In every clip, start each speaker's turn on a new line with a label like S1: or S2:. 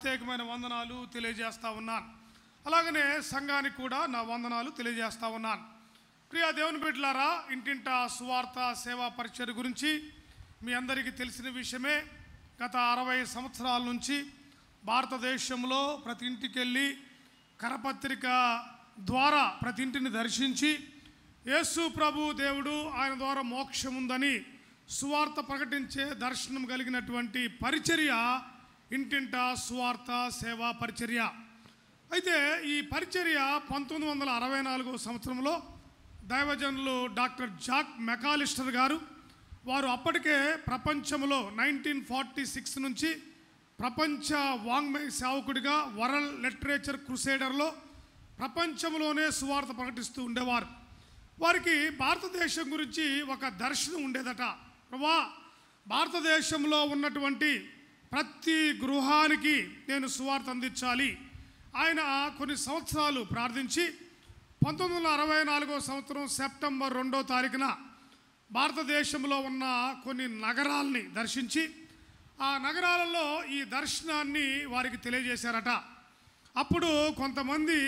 S1: ప్రత్యేకమైన వందనాలు తెలియజేస్తూ ఉన్నాను అలాగనే సంఘానికి కూడా నా వందనాలు తెలియజేస్తూ ఉన్నాను ప్రియా దేవుని బిడ్డలారా ఇంటింట సువార్త సేవా పరిచయ గురించి మీ అందరికీ తెలిసిన విషయమే గత అరవై సంవత్సరాల నుంచి భారతదేశంలో ప్రతి ఇంటికి వెళ్ళి కరపత్రిక ద్వారా ప్రతి ఇంటిని దర్శించి యేసు ప్రభు దేవుడు ఆయన ద్వారా మోక్షం ఉందని సువార్త ప్రకటించే దర్శనం కలిగినటువంటి పరిచర్య ఇంటింట స్వార్థ సేవా పరిచర్య అయితే ఈ పరిచర్య పంతొమ్మిది వందల అరవై నాలుగో సంవత్సరంలో దైవజనులు డాక్టర్ జాక్ మెకాలిస్టర్ గారు వారు అప్పటికే ప్రపంచంలో నైన్టీన్ ఫార్టీ సిక్స్ నుంచి ప్రపంచ వాంగ్మయ సేవకుడిగా వరల్డ్ లిటరేచర్ క్రుసేడర్లో ప్రపంచంలోనే సువార్త ప్రకటిస్తూ ఉండేవారు వారికి భారతదేశం గురించి ఒక దర్శనం ఉండేదట ప్రభా భారతదేశంలో ఉన్నటువంటి ప్రతి గృహానికి నేను సువార్త అందించాలి ఆయన కొన్ని సంవత్సరాలు ప్రార్థించి పంతొమ్మిది వందల అరవై నాలుగో సంవత్సరం సెప్టెంబర్ రెండో తారీఖున భారతదేశంలో ఉన్న కొన్ని నగరాల్ని దర్శించి ఆ నగరాలలో ఈ దర్శనాన్ని వారికి తెలియజేశారట అప్పుడు కొంతమంది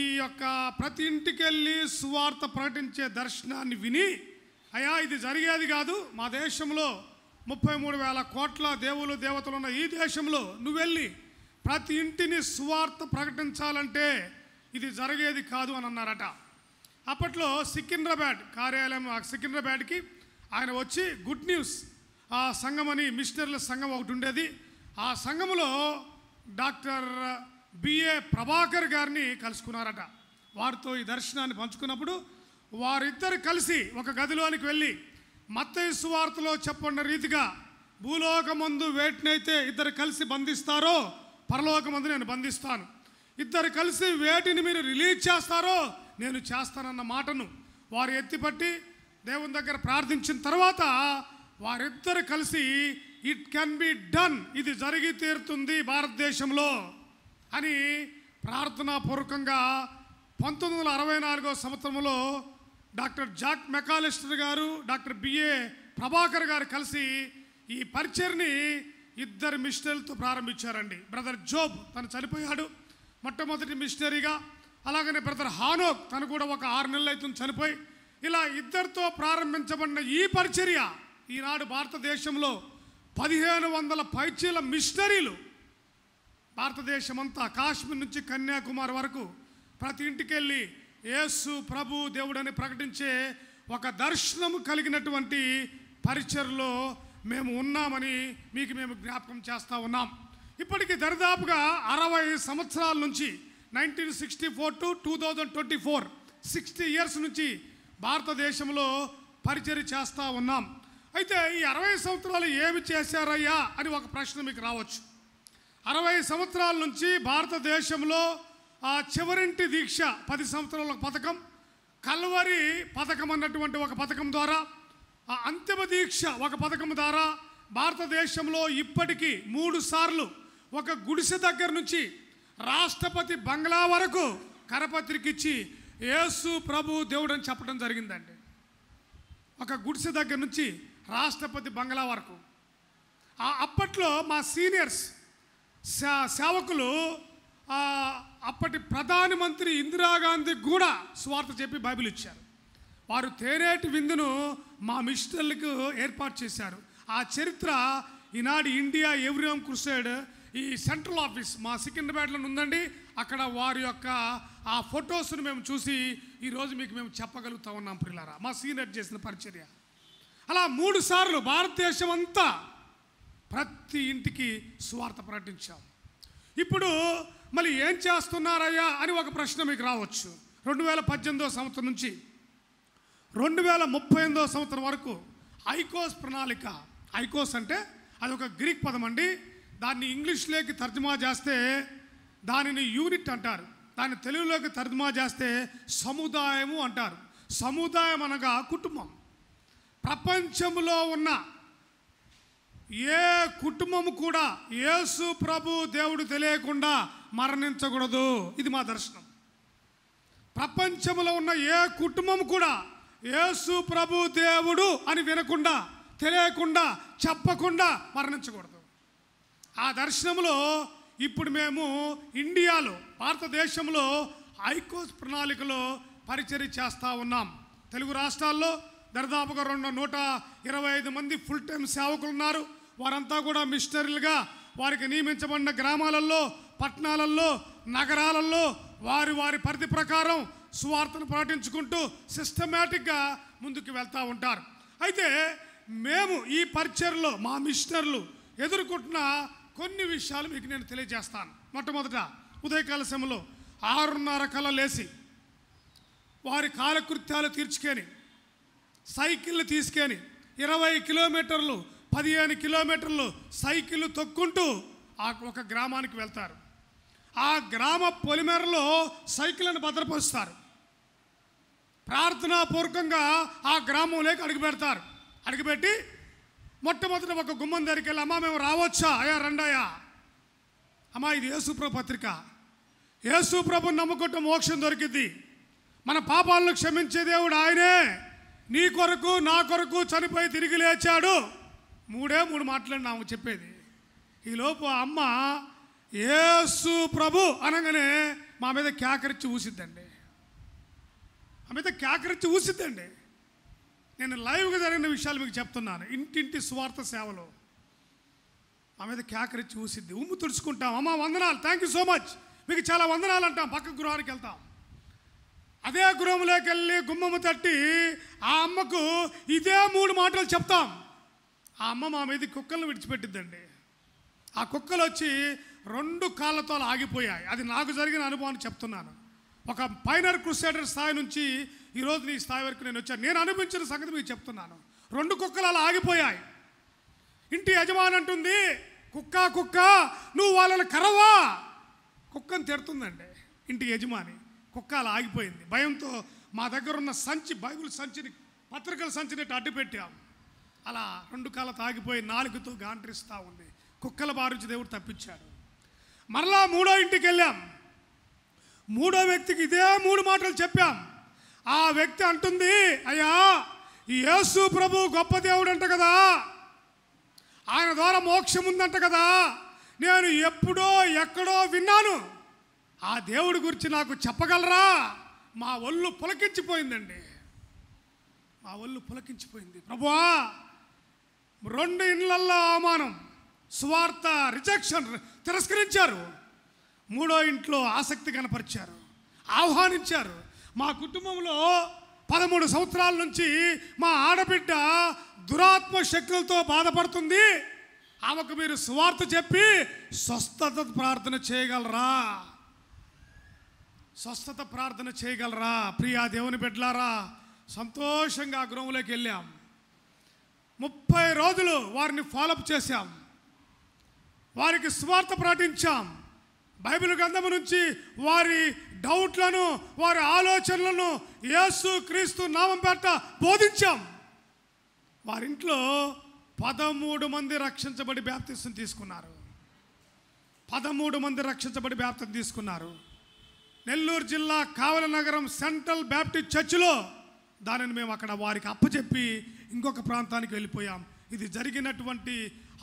S1: ఈ యొక్క ప్రతి ఇంటికి వెళ్ళి సువార్త ప్రకటించే దర్శనాన్ని విని అయా ఇది జరిగేది కాదు మా దేశంలో ముప్పై మూడు వేల కోట్ల దేవులు దేవతలు ఉన్న ఈ దేశంలో నువ్వు వెళ్ళి ప్రతి ఇంటిని సువార్త ప్రకటించాలంటే ఇది జరిగేది కాదు అని అన్నారట అప్పట్లో సికింద్రాబాద్ కార్యాలయం సికింద్రాబాద్కి ఆయన వచ్చి గుడ్ న్యూస్ ఆ సంఘం అని మిషనరీల సంఘం ఒకటి ఉండేది ఆ సంఘంలో డాక్టర్ బిఏ ప్రభాకర్ గారిని కలుసుకున్నారట వారితో ఈ దర్శనాన్ని పంచుకున్నప్పుడు వారిద్దరు కలిసి ఒక గదిలోనికి వెళ్ళి మత్తయి వార్తలో చెప్పన్న రీతిగా భూలోకమందు వేటినైతే ఇద్దరు కలిసి బంధిస్తారో పరలోకమందు నేను బంధిస్తాను ఇద్దరు కలిసి వేటిని మీరు రిలీజ్ చేస్తారో నేను చేస్తానన్న మాటను వారు ఎత్తిపట్టి దేవుని దగ్గర ప్రార్థించిన తర్వాత వారిద్దరు కలిసి ఇట్ కెన్ బి డన్ ఇది జరిగి తీరుతుంది భారతదేశంలో అని ప్రార్థనాపూర్వకంగా పంతొమ్మిది వందల అరవై నాలుగో సంవత్సరంలో డాక్టర్ జాక్ మెకాలిస్టర్ గారు డాక్టర్ బిఏ ప్రభాకర్ గారు కలిసి ఈ పరిచర్ని ఇద్దరు మిషనరీలతో ప్రారంభించారండి బ్రదర్ జోబ్ తను చనిపోయాడు మొట్టమొదటి మిషనరీగా అలాగనే బ్రదర్ హానోక్ తను కూడా ఒక ఆరు నెలలు అవుతుంది చనిపోయి ఇలా ఇద్దరితో ప్రారంభించబడిన ఈ పరిచర్య ఈనాడు భారతదేశంలో పదిహేను వందల పైచీల మిషనరీలు భారతదేశమంతా కాశ్మీర్ నుంచి కన్యాకుమారి వరకు ప్రతి ఇంటికి వెళ్ళి యేసు ప్రభు దేవుడని ప్రకటించే ఒక దర్శనం కలిగినటువంటి పరిచయలో మేము ఉన్నామని మీకు మేము జ్ఞాపకం చేస్తూ ఉన్నాం ఇప్పటికి దరిదాపుగా అరవై సంవత్సరాల నుంచి nineteen sixty four to two thousand twenty four sixty years నుంచి భారతదేశంలో పరిచయం చేస్తూ ఉన్నాం అయితే ఈ అరవై సంవత్సరాలు ఏమి చేశారయ్యా అని ఒక ప్రశ్న మీకు రావచ్చు అరవై సంవత్సరాల నుంచి భారతదేశంలో ఆ చివరింటి దీక్ష పది సంవత్సరాల పథకం కల్వరి పథకం అన్నటువంటి ఒక పథకం ద్వారా ఆ అంతిమ దీక్ష ఒక పథకం ద్వారా భారతదేశంలో ఇప్పటికీ మూడు సార్లు ఒక గుడిసె దగ్గర నుంచి రాష్ట్రపతి బంగ్లా వరకు కరపత్రికిచ్చి యేసు ప్రభు దేవుడు అని చెప్పడం జరిగిందండి ఒక గుడిసె దగ్గర నుంచి రాష్ట్రపతి బంగ్లా వరకు అప్పట్లో మా సీనియర్స్ సేవకులు అప్పటి ప్రధాని మంత్రి ఇందిరాగాంధీకి కూడా స్వార్థ చెప్పి బైబిల్ ఇచ్చారు వారు తేనేటి విందును మా మిస్టర్లకు ఏర్పాటు చేశారు ఆ చరిత్ర ఈనాడు ఇండియా ఎవ్రీఎం క్రుసైడ్ ఈ సెంట్రల్ ఆఫీస్ మా సికింద్రాబాద్లో ఉందండి అక్కడ వారి యొక్క ఆ ఫొటోస్ను మేము చూసి ఈరోజు మీకు మేము చెప్పగలుగుతా ఉన్నాం పిల్లారా మా సీనియర్ చేసిన పరిచర్య అలా మూడు సార్లు భారతదేశం అంతా ప్రతి ఇంటికి స్వార్థ ప్రకటించాం ఇప్పుడు మళ్ళీ ఏం చేస్తున్నారయ్యా అని ఒక ప్రశ్న మీకు రావచ్చు రెండు వేల పద్దెనిమిదో సంవత్సరం నుంచి రెండు వేల ముప్పై ఎనిమిదో సంవత్సరం వరకు ఐకోస్ ప్రణాళిక ఐకోస్ అంటే అది ఒక గ్రీక్ పదం అండి దాన్ని ఇంగ్లీష్లోకి తర్జుమా చేస్తే దానిని యూనిట్ అంటారు దాన్ని తెలుగులోకి తర్జుమా చేస్తే సముదాయము అంటారు సముదాయం అనగా కుటుంబం ప్రపంచంలో ఉన్న ఏ కుటుంబం కూడా యేసు ప్రభు దేవుడు తెలియకుండా మరణించకూడదు ఇది మా దర్శనం ప్రపంచంలో ఉన్న ఏ కుటుంబం కూడా యేసు ప్రభు దేవుడు అని వినకుండా తెలియకుండా చెప్పకుండా మరణించకూడదు ఆ దర్శనంలో ఇప్పుడు మేము ఇండియాలో భారతదేశంలో ఐకోస్ ప్రణాళికలో పరిచయం చేస్తూ ఉన్నాం తెలుగు రాష్ట్రాల్లో దరిదాపుగా రెండు నూట ఇరవై ఐదు మంది ఫుల్ టైం సేవకులు ఉన్నారు వారంతా కూడా మిషనరీలుగా వారికి నియమించబడిన గ్రామాలలో పట్టణాలలో నగరాలలో వారి వారి పరిధి ప్రకారం సువార్తను పాటించుకుంటూ సిస్టమేటిక్గా ముందుకు వెళ్తూ ఉంటారు అయితే మేము ఈ పరిచయలో మా మిషనర్లు ఎదుర్కొంటున్న కొన్ని విషయాలు మీకు నేను తెలియజేస్తాను మొట్టమొదట ఉదయకాల సమయంలో ఆరున్నర కళ లేచి వారి కాలకృత్యాలు తీర్చుకొని సైకిళ్ళు తీసుకొని ఇరవై కిలోమీటర్లు పదిహేను కిలోమీటర్లు సైకిల్ తొక్కుంటూ ఆ ఒక గ్రామానికి వెళ్తారు ఆ గ్రామ పొలిమేరలో సైకిల్ని భద్రపరుస్తారు ప్రార్థనాపూర్వకంగా ఆ గ్రామంలోకి పెడతారు అడుగుపెట్టి మొట్టమొదటి ఒక గుమ్మం దగ్గరికి వెళ్ళి అమ్మా మేము రావచ్చా అయ్యా రండాయా అమ్మా ఇది యేసుప్రభు పత్రిక యేసుప్రభు నమ్ముకుంటే మోక్షం దొరికింది మన పాపాలను క్షమించే దేవుడు ఆయనే నీ కొరకు నా కొరకు చనిపోయి తిరిగి లేచాడు మూడే మూడు మాటలండి ఆమె చెప్పేది ఈలోపు అమ్మ ఏసు ప్రభు అనగానే మా మీద కేకరిచ్చి ఊసిద్దండి మా మీద కేకరిచ్చి ఊసిద్దండి నేను లైవ్గా జరిగిన విషయాలు మీకు చెప్తున్నాను ఇంటింటి స్వార్థ సేవలు మా మీద కేకరిచ్చి ఊసిద్ది ఉమ్ము తుడుచుకుంటాం అమ్మ వందనాలు థ్యాంక్ యూ సో మచ్ మీకు చాలా వందనాలు అంటాం పక్క గృహానికి వెళ్తాం అదే గృహంలోకి వెళ్ళి గుమ్మము తట్టి ఆ అమ్మకు ఇదే మూడు మాటలు చెప్తాం ఆ అమ్మ మా మీద కుక్కలను విడిచిపెట్టిద్దండి ఆ కుక్కలు వచ్చి రెండు కాళ్ళతో ఆగిపోయాయి అది నాకు జరిగిన అనుభవాన్ని చెప్తున్నాను ఒక పైనర్ క్రుసేడర్ స్థాయి నుంచి ఈరోజు నీ స్థాయి వరకు నేను వచ్చాను నేను అనుభవించిన సంగతి మీకు చెప్తున్నాను రెండు కుక్కలు అలా ఆగిపోయాయి ఇంటి యజమాని అంటుంది కుక్క కుక్క నువ్వు వాళ్ళని కరవా కుక్కను తెరుతుందండి ఇంటి యజమాని కుక్క అలా ఆగిపోయింది భయంతో మా దగ్గర ఉన్న సంచి బైబుల్ సంచిని పత్రికల సంచిని అడ్డు పెట్టాము అలా రెండు కాళ్ళ తాగిపోయి నాలుగుతో గాంట్రిస్తూ ఉంది కుక్కల బారుచి దేవుడు తప్పించాడు మరలా మూడో ఇంటికి వెళ్ళాం మూడో వ్యక్తికి ఇదే మూడు మాటలు చెప్పాం ఆ వ్యక్తి అంటుంది అయ్యా యేసు ప్రభు గొప్ప దేవుడు అంట కదా ఆయన ద్వారా మోక్షం ఉందంట కదా నేను ఎప్పుడో ఎక్కడో విన్నాను ఆ దేవుడి గురించి నాకు చెప్పగలరా మా ఒళ్ళు పులకించిపోయిందండి మా ఒళ్ళు పులకించిపోయింది ప్రభువా రెండు ఇండ్లల్లో అవమానం స్వార్థ రిజెక్షన్ తిరస్కరించారు మూడో ఇంట్లో ఆసక్తి కనపరిచారు ఆహ్వానించారు మా కుటుంబంలో పదమూడు సంవత్సరాల నుంచి మా ఆడబిడ్డ దురాత్మ శక్తులతో బాధపడుతుంది ఆమెకు మీరు స్వార్థ చెప్పి స్వస్థత ప్రార్థన చేయగలరా స్వస్థత ప్రార్థన చేయగలరా ప్రియా దేవుని బిడ్డలారా సంతోషంగా గృహంలోకి వెళ్ళాం ముప్పై రోజులు వారిని ఫాలోఅప్ చేశాం వారికి స్వార్థ ప్రకటించాం బైబిల్ గ్రంథం నుంచి వారి డౌట్లను వారి ఆలోచనలను యేసు క్రీస్తు నామం పేట బోధించాం వారింట్లో పదమూడు మంది రక్షించబడి బ్యాప్తిస్తుని తీసుకున్నారు పదమూడు మంది రక్షించబడి బ్యాప్తం తీసుకున్నారు నెల్లూరు జిల్లా కావలనగరం నగరం సెంట్రల్ బ్యాప్టిస్ట్ చర్చిలో దానిని మేము అక్కడ వారికి అప్పచెప్పి ఇంకొక ప్రాంతానికి వెళ్ళిపోయాం ఇది జరిగినటువంటి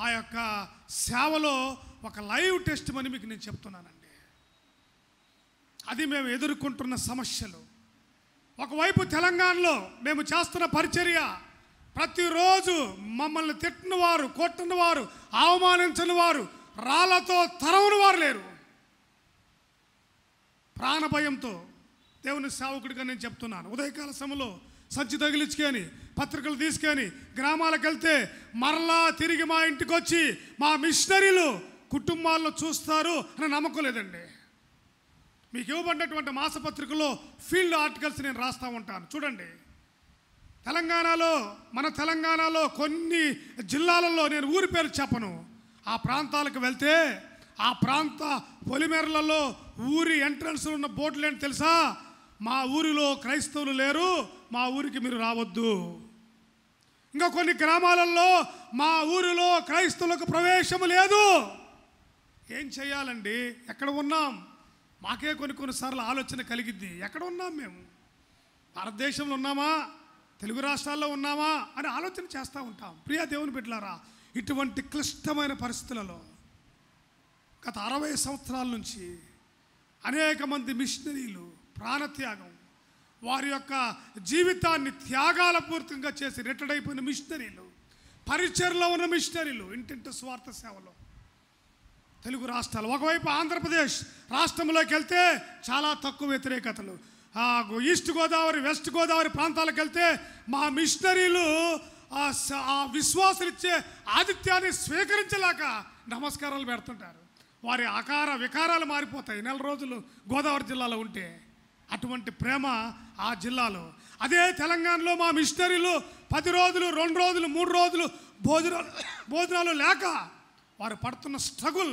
S1: ఆ యొక్క సేవలో ఒక లైవ్ టెస్ట్ అని మీకు నేను చెప్తున్నానండి అది మేము ఎదుర్కొంటున్న సమస్యలు ఒకవైపు తెలంగాణలో మేము చేస్తున్న పరిచర్య ప్రతిరోజు మమ్మల్ని తిట్టిన వారు కొట్టిన వారు అవమానించిన వారు రాళ్లతో తరవని వారు లేరు ప్రాణభయంతో దేవుని సేవకుడిగా నేను చెప్తున్నాను ఉదయకాల సమయంలో సంచి తగిలించుకొని పత్రికలు తీసుకొని గ్రామాలకు వెళ్తే మరలా తిరిగి మా ఇంటికి వచ్చి మా మిషనరీలు కుటుంబాల్లో చూస్తారు అని నమ్మకం లేదండి మీకు ఇవ్వబడినటువంటి మాసపత్రికలో ఫీల్డ్ ఆర్టికల్స్ నేను రాస్తూ ఉంటాను చూడండి తెలంగాణలో మన తెలంగాణలో కొన్ని జిల్లాలలో నేను ఊరి పేరు చెప్పను ఆ ప్రాంతాలకు వెళ్తే ఆ ప్రాంత పొలిమేరలలో ఊరి ఎంట్రన్స్లో ఉన్న బోర్డులు ఏంటి తెలుసా మా ఊరిలో క్రైస్తవులు లేరు మా ఊరికి మీరు రావద్దు ఇంకా కొన్ని గ్రామాలలో మా ఊరిలో క్రైస్తవులకు ప్రవేశం లేదు ఏం చేయాలండి ఎక్కడ ఉన్నాం మాకే కొన్ని కొన్నిసార్లు ఆలోచన కలిగిద్ది ఎక్కడ ఉన్నాం మేము భారతదేశంలో ఉన్నామా తెలుగు రాష్ట్రాల్లో ఉన్నామా అని ఆలోచన చేస్తూ ఉంటాం ప్రియా దేవుని బిడ్డలారా ఇటువంటి క్లిష్టమైన పరిస్థితులలో గత అరవై సంవత్సరాల నుంచి అనేక మంది మిషనరీలు ప్రాణత్యాగం వారి యొక్క జీవితాన్ని త్యాగాల పూర్తిగా చేసి రిటైర్డ్ అయిపోయిన మిషనరీలు పరిచయలో ఉన్న మిషనరీలు ఇంటింటి స్వార్థ సేవలు తెలుగు రాష్ట్రాలు ఒకవైపు ఆంధ్రప్రదేశ్ రాష్ట్రంలోకి వెళ్తే చాలా తక్కువ వ్యతిరేకతలు ఈస్ట్ గోదావరి వెస్ట్ గోదావరి ప్రాంతాలకు వెళ్తే మా మిషనరీలు ఆ విశ్వాసులు ఇచ్చే ఆతిథ్యాన్ని స్వీకరించలేక నమస్కారాలు పెడుతుంటారు వారి ఆకార వికారాలు మారిపోతాయి నెల రోజులు గోదావరి జిల్లాలో ఉంటే అటువంటి ప్రేమ ఆ జిల్లాలో అదే తెలంగాణలో మా మిషనరీలు పది రోజులు రెండు రోజులు మూడు రోజులు భోజన భోజనాలు లేక వారు పడుతున్న స్ట్రగుల్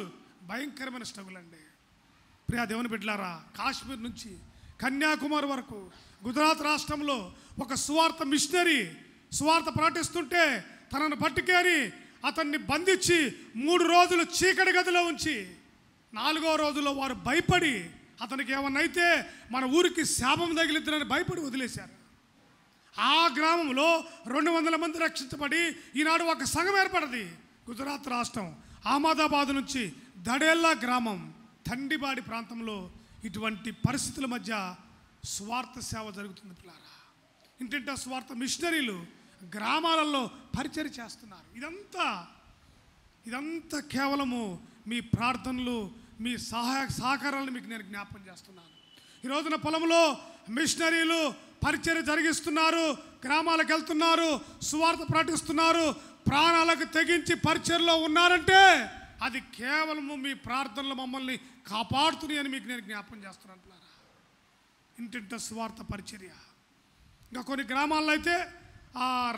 S1: భయంకరమైన స్ట్రగుల్ అండి ప్రియా దేవుని బిడ్డలారా కాశ్మీర్ నుంచి కన్యాకుమారి వరకు గుజరాత్ రాష్ట్రంలో ఒక సువార్త మిషనరీ సువార్త ప్రకటిస్తుంటే తనను పట్టుకేరి అతన్ని బంధించి మూడు రోజులు చీకటి గదిలో ఉంచి నాలుగో రోజులో వారు భయపడి అతనికి ఏమన్నైతే మన ఊరికి శాపం తగిలిద్దని భయపడి వదిలేశారు ఆ గ్రామంలో రెండు వందల మంది రక్షించబడి ఈనాడు ఒక సంఘం ఏర్పడింది గుజరాత్ రాష్ట్రం అహ్మదాబాద్ నుంచి దడేల్లా గ్రామం తండిబాడి ప్రాంతంలో ఇటువంటి పరిస్థితుల మధ్య స్వార్థ సేవ జరుగుతుంది పిల్లారా ఇంటింటా స్వార్థ మిషనరీలు గ్రామాలలో పరిచయం చేస్తున్నారు ఇదంతా ఇదంతా కేవలము మీ ప్రార్థనలు మీ సహాయ సహకారాలను మీకు నేను జ్ఞాపకం చేస్తున్నాను ఈ రోజున పొలంలో మిషనరీలు పరిచయం జరిగిస్తున్నారు గ్రామాలకు వెళ్తున్నారు సువార్త ప్రకటిస్తున్నారు ప్రాణాలకు తెగించి పరిచయలో ఉన్నారంటే అది కేవలము మీ ప్రార్థనలు మమ్మల్ని కాపాడుతున్నాయని మీకు నేను జ్ఞాపం చేస్తున్నాను ఇంటింట సువార్త పరిచర్య ఇంకా కొన్ని గ్రామాల్లో అయితే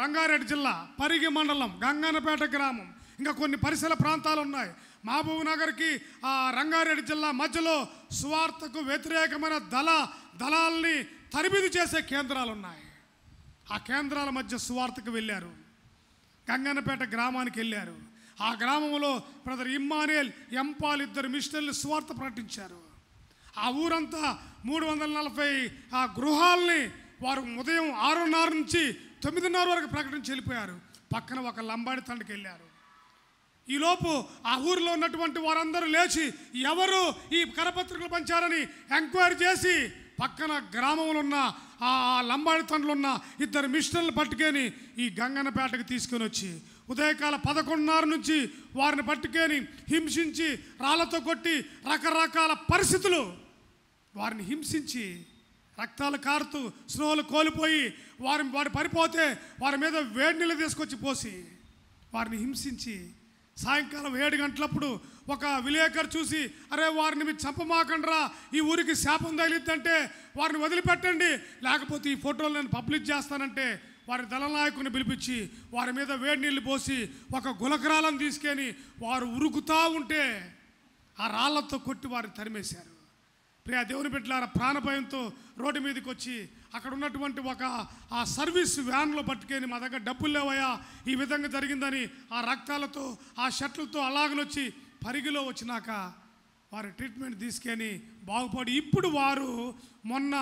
S1: రంగారెడ్డి జిల్లా పరిగి మండలం గంగానపేట గ్రామం ఇంకా కొన్ని పరిసర ప్రాంతాలు ఉన్నాయి మహబూబ్ నగర్కి ఆ రంగారెడ్డి జిల్లా మధ్యలో సువార్తకు వ్యతిరేకమైన దళ దళాలని తరిమిది చేసే కేంద్రాలు ఉన్నాయి ఆ కేంద్రాల మధ్య సువార్తకు వెళ్ళారు గంగన్నపేట గ్రామానికి వెళ్ళారు ఆ గ్రామంలో బ్రదర్ ఇమ్మానేల్ ఎంపాల్ ఇద్దరు మిషనర్లు సువార్త ప్రకటించారు ఆ ఊరంతా మూడు వందల నలభై ఆ గృహాల్ని వారు ఉదయం ఆరున్నర నుంచి తొమ్మిదిన్నర వరకు ప్రకటించి వెళ్ళిపోయారు పక్కన ఒక లంబాడి తండ్రికి వెళ్ళారు ఈలోపు ఆ ఊరిలో ఉన్నటువంటి వారందరూ లేచి ఎవరు ఈ కరపత్రికలు పంచారని ఎంక్వైరీ చేసి పక్కన గ్రామంలో ఉన్న ఆ లంబాడి తండ్రులు ఉన్న ఇద్దరు మిషనర్లు పట్టుకొని ఈ గంగన్నపేటకు తీసుకొని వచ్చి ఉదయకాల పదకొండున్నర నుంచి వారిని పట్టుకొని హింసించి రాళ్లతో కొట్టి రకరకాల పరిస్థితులు వారిని హింసించి రక్తాలు కారుతూ స్నోలు కోల్పోయి వారి వారు పడిపోతే వారి మీద వేడి నీళ్ళు తీసుకొచ్చి పోసి వారిని హింసించి సాయంకాలం ఏడు గంటలప్పుడు ఒక విలేకరు చూసి అరే వారిని మీరు చంపమాకండ్రా ఈ ఊరికి శాపం తగిలిద్దంటే వారిని వదిలిపెట్టండి లేకపోతే ఈ ఫోటోలు నేను పబ్లిష్ చేస్తానంటే వారి దళనాయకుని పిలిపించి వారి మీద వేడి నీళ్ళు పోసి ఒక గులకరాలను తీసుకొని వారు ఉరుకుతూ ఉంటే ఆ రాళ్లతో కొట్టి వారిని తరిమేశారు ప్రియా దేవుని బిడ్డలారా ప్రాణభయంతో రోడ్డు మీదకి వచ్చి అక్కడ ఉన్నటువంటి ఒక ఆ సర్వీస్ వ్యాన్లో పట్టుకొని మా దగ్గర డబ్బులు లేవయా ఈ విధంగా జరిగిందని ఆ రక్తాలతో ఆ షర్ట్లతో అలాగనొచ్చి పరిగిలో వచ్చినాక వారి ట్రీట్మెంట్ తీసుకొని బాగుపడి ఇప్పుడు వారు మొన్న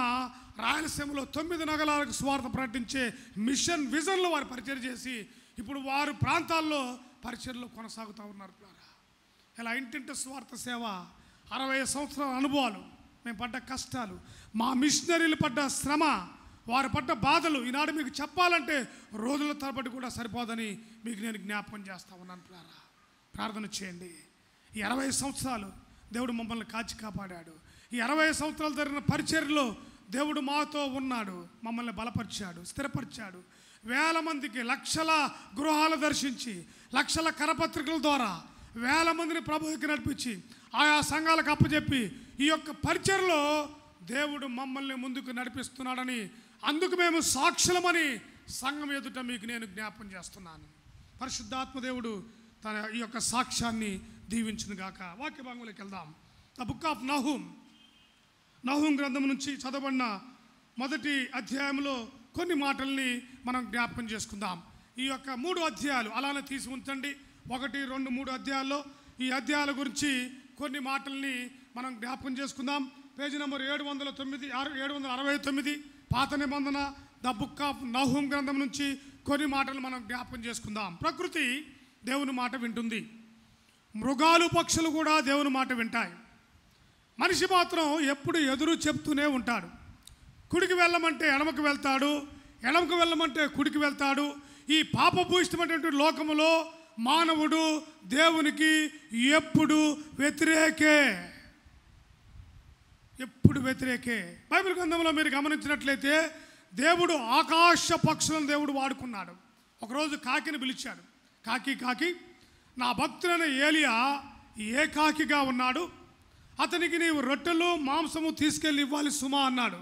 S1: రాయలసీమలో తొమ్మిది నగరాలకు స్వార్థ ప్రకటించే మిషన్ విజన్లో వారు పరిచయం చేసి ఇప్పుడు వారు ప్రాంతాల్లో పరిచయలు కొనసాగుతూ ఉన్నారు ఇలా ఇంటింటి స్వార్థ సేవ అరవై సంవత్సరాల అనుభవాలు మేము పడ్డ కష్టాలు మా మిషనరీలు పడ్డ శ్రమ వారు పడ్డ బాధలు ఈనాడు మీకు చెప్పాలంటే రోజుల తరబడి కూడా సరిపోదని మీకు నేను జ్ఞాపకం చేస్తా ఉన్నాను ప్లారా ప్రార్థన చేయండి ఈ అరవై సంవత్సరాలు దేవుడు మమ్మల్ని కాచి కాపాడాడు ఈ అరవై సంవత్సరాలు జరిగిన పరిచర్లో దేవుడు మాతో ఉన్నాడు మమ్మల్ని బలపరిచాడు స్థిరపరిచాడు వేల మందికి లక్షల గృహాలు దర్శించి లక్షల కరపత్రికల ద్వారా వేల మందిని ప్రభుత్వకి నడిపించి ఆయా సంఘాలకు అప్పచెప్పి ఈ యొక్క పరిచయలో దేవుడు మమ్మల్ని ముందుకు నడిపిస్తున్నాడని అందుకు మేము సాక్షులమని సంఘం ఎదుట మీకు నేను జ్ఞాపం చేస్తున్నాను పరిశుద్ధాత్మ దేవుడు తన ఈ యొక్క సాక్ష్యాన్ని దీవించును గాక వాక్య భాగంలోకి వెళ్దాం the book of Nahum Nahum గ్రంథం నుంచి చదవబడిన మొదటి అధ్యాయంలో కొన్ని మాటల్ని మనం జ్ఞాపకం చేసుకుందాం ఈ యొక్క మూడు అధ్యాయాలు అలానే తీసి ఉంచండి ఒకటి రెండు మూడు అధ్యాయాల్లో ఈ అధ్యాయాల గురించి కొన్ని మాటల్ని మనం జ్ఞాపకం చేసుకుందాం పేజీ నెంబర్ ఏడు వందల తొమ్మిది ఆరు ఏడు వందల అరవై తొమ్మిది పాత నిబంధన ద బుక్ ఆఫ్ నహూం గ్రంథం నుంచి కొన్ని మాటలు మనం జ్ఞాపకం చేసుకుందాం ప్రకృతి దేవుని మాట వింటుంది మృగాలు పక్షులు కూడా దేవుని మాట వింటాయి మనిషి మాత్రం ఎప్పుడు ఎదురు చెప్తూనే ఉంటాడు కుడికి వెళ్ళమంటే ఎడమకు వెళ్తాడు ఎడమకు వెళ్ళమంటే కుడికి వెళ్తాడు ఈ పాపభూయిష్టమైనటువంటి లోకములో మానవుడు దేవునికి ఎప్పుడు వ్యతిరేకే ఎప్పుడు వ్యతిరేకే బైబిల్ గ్రంథంలో మీరు గమనించినట్లయితే దేవుడు ఆకాశ పక్షులను దేవుడు వాడుకున్నాడు ఒకరోజు కాకిని పిలిచాడు కాకి కాకి నా భక్తులైన ఏలియా ఏ కాకిగా ఉన్నాడు అతనికి నీవు రొట్టెలు మాంసము తీసుకెళ్ళి ఇవ్వాలి సుమా అన్నాడు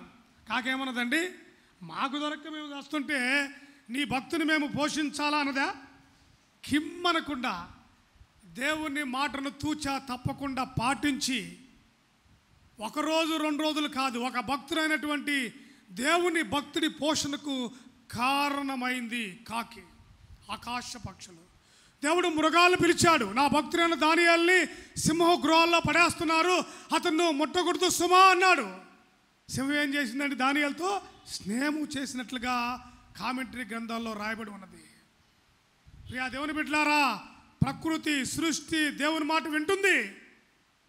S1: ఏమన్నదండి మాకు దొరక మేము చేస్తుంటే నీ భక్తుని మేము పోషించాలా అన్నదా కిమ్మనకుండా దేవుని మాటను తూచా తప్పకుండా పాటించి ఒకరోజు రెండు రోజులు కాదు ఒక భక్తుడైనటువంటి దేవుని భక్తుడి పోషణకు కారణమైంది కాకి ఆకాశ పక్షులు దేవుడు మృగాలు పిలిచాడు నా భక్తుడైన దానియాల్ని సింహ గృహాల్లో పడేస్తున్నారు అతను ముట్టకూడదు సుమా అన్నాడు సింహం ఏం చేసిందంటే దానియాలతో స్నేహము చేసినట్లుగా కామెంటరీ గ్రంథాల్లో రాయబడి ఉన్నది ప్రియా దేవుని బిడ్డలారా ప్రకృతి సృష్టి దేవుని మాట వింటుంది